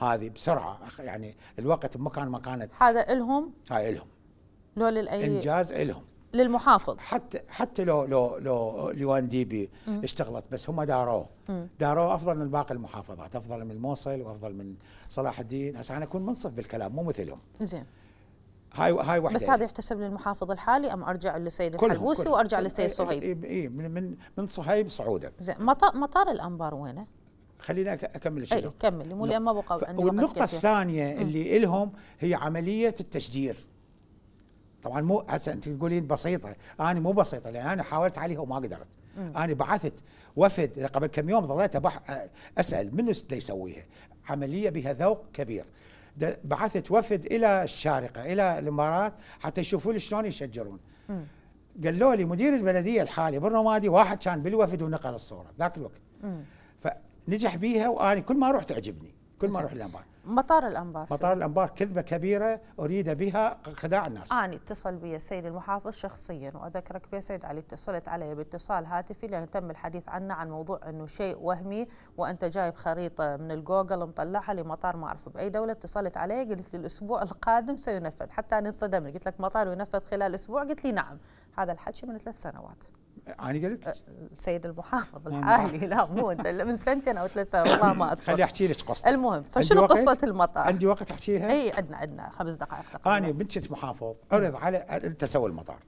هذه بسرعه يعني الوقت بمكان ما كانت هذا الهم هاي الهم لو للأي... انجاز لهم للمحافظ حتى حتى لو لو لو ليوان ديبي مم. اشتغلت بس هم داروه داروه افضل من باقي المحافظات افضل من الموصل وافضل من صلاح الدين هسه انا اكون منصف بالكلام مو مثلهم زين هاي هاي واحده بس هذا يحتسب للمحافظ الحالي ام ارجع للسيد الحلبوسي وارجع للسيد صهيب اي من من من صهيب صعودا زين مطار, مطار الانبار وينه؟ خلينا اكمل الشيء اي كمل مو لان ما بقى والنقطه الثانيه اللي لهم هي عمليه التشجير طبعا مو هسه انت تقولين بسيطه انا مو بسيطه لان انا حاولت عليها وما قدرت مم. انا بعثت وفد قبل كم يوم ظليت اسال منو اللي يسويها عمليه بها ذوق كبير بعثت وفد الى الشارقه الى الامارات حتى يشوفوا لي شلون يشجرون قالوا لي مدير البلديه الحالي بالرمادي واحد كان بالوفد ونقل الصوره ذاك الوقت مم. فنجح بيها وانا كل ما اروح تعجبني كل ما اروح الامارات مطار الانبار مطار الانبار كذبه كبيره اريد بها خداع الناس انا اتصل بي سيد المحافظ شخصيا واذكرك به سيد علي اتصلت علي باتصال هاتفي لان تم الحديث عنه عن موضوع انه شيء وهمي وانت جايب خريطه من الجوجل مطلعها لمطار ما اعرف باي دوله اتصلت علي قلت لي الاسبوع القادم سينفذ حتى انا انصدمت قلت لك مطار ينفذ خلال اسبوع قلت لي نعم هذا الحكي من ثلاث سنوات أنا قلت؟ السيد المحافظ الحالي لا مو أنت من سنتين أو ثلاث سنوات والله ما أذكر خليني أحكي لك قصة المهم فشنو قصة المطار؟ عندي وقت لها؟ إي عندنا عندنا خمس دقائق تقريبا أنا بنت محافظ عرض على أنت سوى المطار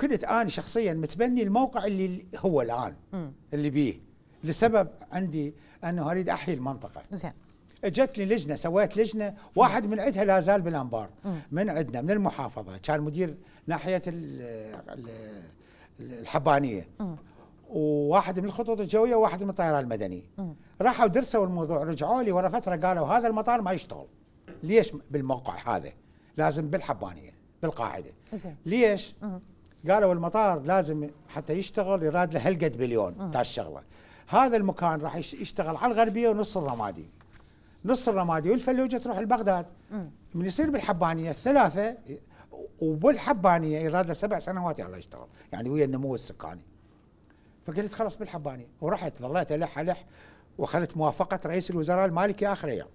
كنت أنا شخصيا متبني الموقع اللي هو الآن اللي بيه لسبب عندي أنه أريد أحيي المنطقة زين اجتني لجنه سويت لجنه واحد من عندها لا زال بالانبار من عندنا من المحافظه كان مدير ناحيه الحبانيه وواحد من الخطوط الجويه وواحد من الطيران المدني راحوا درسوا الموضوع رجعوا لي ورا فتره قالوا هذا المطار ما يشتغل ليش بالموقع هذا لازم بالحبانيه بالقاعده زين ليش قالوا المطار لازم حتى يشتغل يراد له هالقد مليون تاع الشغله هذا المكان راح يشتغل على الغربيه ونص الرمادي نص الرمادي والفلوجه تروح لبغداد من يصير بالحبانيه الثلاثه وبالحبانيه يراد له سبع سنوات يلا يشتغل يعني ويا النمو السكاني فقلت خلاص بالحبانيه ورحت ظليت الح الح واخذت موافقه رئيس الوزراء المالكي اخر ايام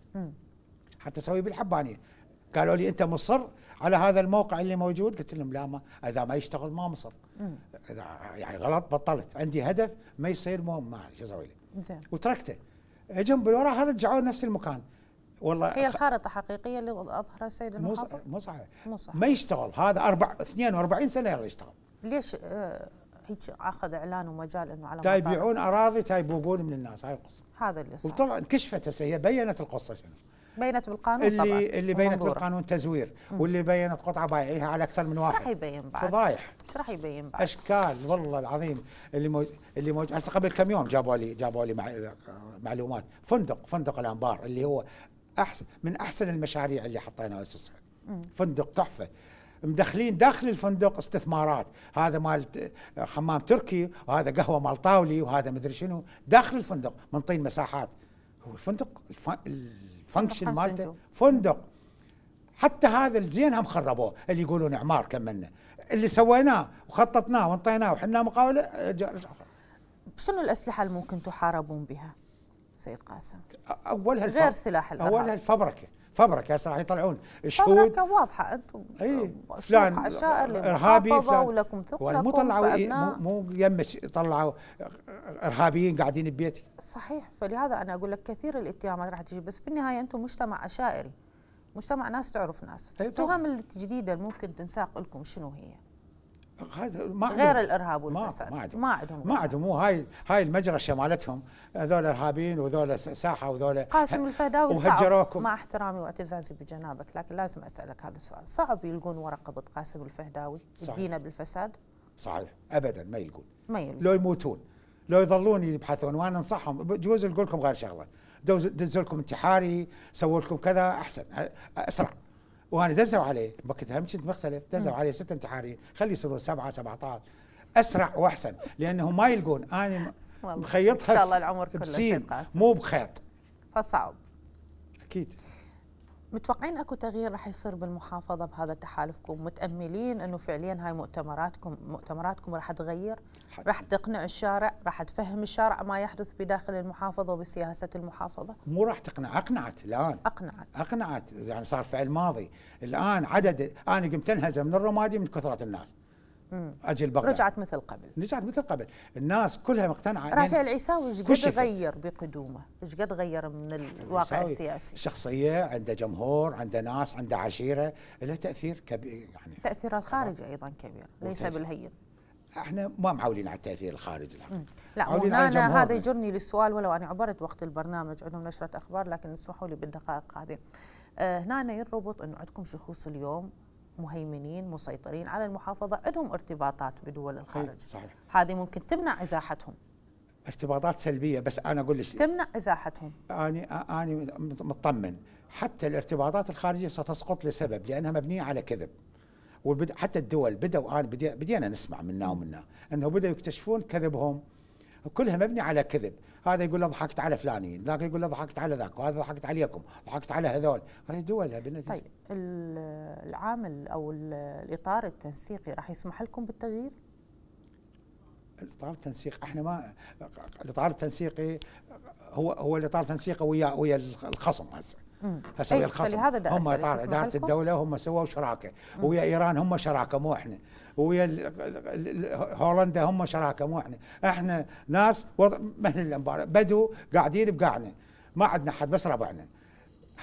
حتى اسوي بالحبانيه قالوا لي انت مصر على هذا الموقع اللي موجود قلت لهم لا ما اذا ما يشتغل ما مصر اذا يعني غلط بطلت عندي هدف ما يصير مهم ما شو اسوي له وتركته جنب بالوراء رجعوا نفس المكان والله هي الخارطه حقيقيه اللي اظهرها السيد المحافظ مصعب مصعب ما يشتغل هذا أربع 42 سنه يلا يشتغل ليش آه، هيك اخذ اعلان ومجال انه على تايبيعون اراضي تايبوقون من الناس هاي القصه هذا اللي صار وطلع انكشفت هسه بينت القصه شنو بينت بالقانون اللي طبعا اللي بينت ومنظورة. بالقانون تزوير مم. واللي بينت قطعه بايعيها على اكثر من واحد ايش راح يبين بعد؟ فضايح ايش راح يبين بعد؟ اشكال والله العظيم اللي موج... اللي موج... هسه قبل كم يوم جابوا لي جابوا لي مع... معلومات فندق فندق الانبار اللي هو احسن من احسن المشاريع اللي حطيناها اسسها فندق تحفه مدخلين داخل الفندق استثمارات هذا مال حمام تركي وهذا قهوه مال طاولي وهذا مدري شنو داخل الفندق منطين مساحات هو الفندق الفانكشن مالته فندق حتى هذا الزين هم خربوه اللي يقولون اعمار كملنا اللي سويناه وخططناه وانطيناه وحنا مقاوله شنو الاسلحه اللي ممكن تحاربون بها؟ سيد قاسم اولها الفبركة. غير سلاح الارهاب اولها الفبركه فبركه هسه راح يطلعون الشهود فبركه واضحه انتم اي فلان ارهابي ولكم ثقلكم مو طلعوا مو, مو يمش طلعوا ارهابيين قاعدين ببيتي صحيح فلهذا انا اقول لك كثير الاتهامات راح تجي بس بالنهايه انتم مجتمع عشائري مجتمع ناس تعرف ناس التهم الجديده اللي ممكن تنساق لكم شنو هي؟ هذا ما غير الارهاب والفساد ما, عندهم ما عندهم ما عندهم مو هاي هاي المجرى شمالتهم هذول ارهابيين وذول ساحه وذول قاسم الفهداوي صعب مع احترامي واعتزازي بجنابك لكن لازم اسالك هذا السؤال صعب يلقون ورقه ضد قاسم الفهداوي يدينا بالفساد صحيح ابدا ما يلقون ما يلقون لو يموتون لو يظلون يبحثون وانا انصحهم بجوز اقول لكم غير شغله دزوا لكم انتحاري سووا لكم كذا احسن اسرع وانا دزوا عليه هم كنت مختلف دزوا عليه ست انتحاريه خلي يصيروا سبعه 17 اسرع واحسن لانهم ما يلقون انا <laughs> مخيطها ان شاء الله العمر كله مو بخيط فصعب اكيد متوقعين اكو تغيير راح يصير بالمحافظه بهذا تحالفكم متاملين انه فعليا هاي مؤتمراتكم مؤتمراتكم راح تغير راح تقنع الشارع راح تفهم الشارع ما يحدث بداخل المحافظه وبسياسه المحافظه مو راح تقنع اقنعت الان اقنعت اقنعت يعني صار فعل ماضي الان عدد انا قمت انهزم من الرمادي من كثره الناس اجل بغداد رجعت مثل قبل رجعت مثل قبل الناس كلها مقتنعه رافع العيساوي ايش قد غير بقدومه ايش قد غير من الواقع السياسي شخصيه عنده جمهور عنده ناس عنده عشيره له تاثير كبير يعني تاثير الخارج ايضا كبير ليس بالهين احنا ما معولين على التاثير الخارجي لا هنا هذا يجرني للسؤال ولو انا عبرت وقت البرنامج عندهم نشره اخبار لكن اسمحوا لي بالدقائق هذه آه، هنا ينربط انه عندكم شخوص اليوم مهيمنين مسيطرين على المحافظة عندهم ارتباطات بدول الخارج صحيح هذه ممكن تمنع إزاحتهم ارتباطات سلبية بس أنا أقول لك تمنع إزاحتهم أنا أنا مطمن حتى الارتباطات الخارجية ستسقط لسبب لأنها مبنية على كذب حتى الدول بدأوا أنا بدينا نسمع منا ومنا أنه بدأوا يكتشفون كذبهم كلها مبنية على كذب هذا يقول له ضحكت على فلانين ذاك يقول له ضحكت على ذاك وهذا ضحكت عليكم ضحكت على هذول هاي دولها بالنتيجة طيب العامل أو الإطار التنسيقي راح يسمح لكم بالتغيير؟ الاطار التنسيق احنا ما الاطار التنسيقي هو هو الاطار التنسيقي ويا ويا الخصم هسه هسه الخاص هم اداره الدوله هم سووا شراكه ويا ايران هم شراكه مو احنا ويا هولندا هم شراكه مو احنا احنا ناس مثل الانبار بدو قاعدين بقاعنا ما عندنا حد بس ربعنا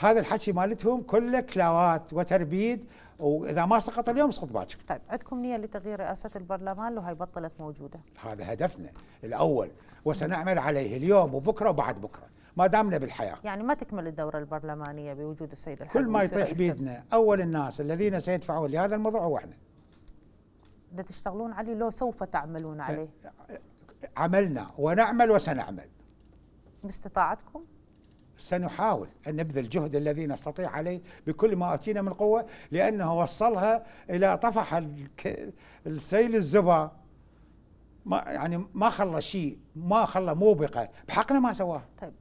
هذا الحكي مالتهم كله كلاوات وتربيد واذا ما سقط اليوم سقط باكر. طيب عندكم نيه لتغيير رئاسه البرلمان لو هاي بطلت موجوده؟ هذا هدفنا الاول وسنعمل عليه اليوم وبكره وبعد بكره. ما دامنا بالحياه. يعني ما تكمل الدوره البرلمانيه بوجود السيد الحربي كل ما يطيح بيدنا اول الناس الذين سيدفعون لهذا الموضوع هو احنا. ده تشتغلون عليه لو سوف تعملون عليه. عملنا ونعمل وسنعمل. باستطاعتكم؟ سنحاول أن نبذل الجهد الذي نستطيع عليه بكل ما أتينا من قوة لأنه وصلها إلى طفح السيل الزبا ما يعني ما خلى شيء ما خلى موبقة بحقنا ما سواه طيب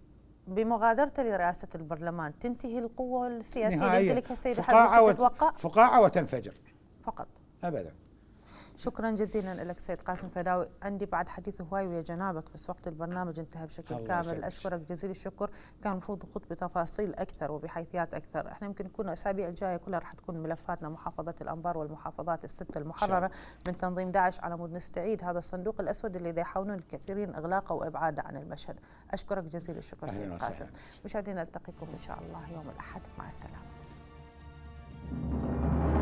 بمغادرة لرئاسة البرلمان تنتهي القوة السياسية اللي يمتلكها السيد حسن تتوقع؟ فقاعة وتنفجر فقط أبدا شكرا جزيلا لك سيد قاسم فداوي عندي بعد حديث هواي ويا جنابك بس وقت البرنامج انتهى بشكل كامل سيدي. اشكرك جزيل الشكر كان المفروض نخوض بتفاصيل اكثر وبحيثيات اكثر احنا يمكن كنا الاسابيع الجايه كلها راح تكون ملفاتنا محافظه الانبار والمحافظات السته المحرره شاء. من تنظيم داعش على مود نستعيد هذا الصندوق الاسود اللي يحاولون الكثيرين اغلاقه وابعاده عن المشهد اشكرك جزيل الشكر سيد قاسم مشاهدينا نلتقيكم ان شاء الله يوم الاحد مع السلامه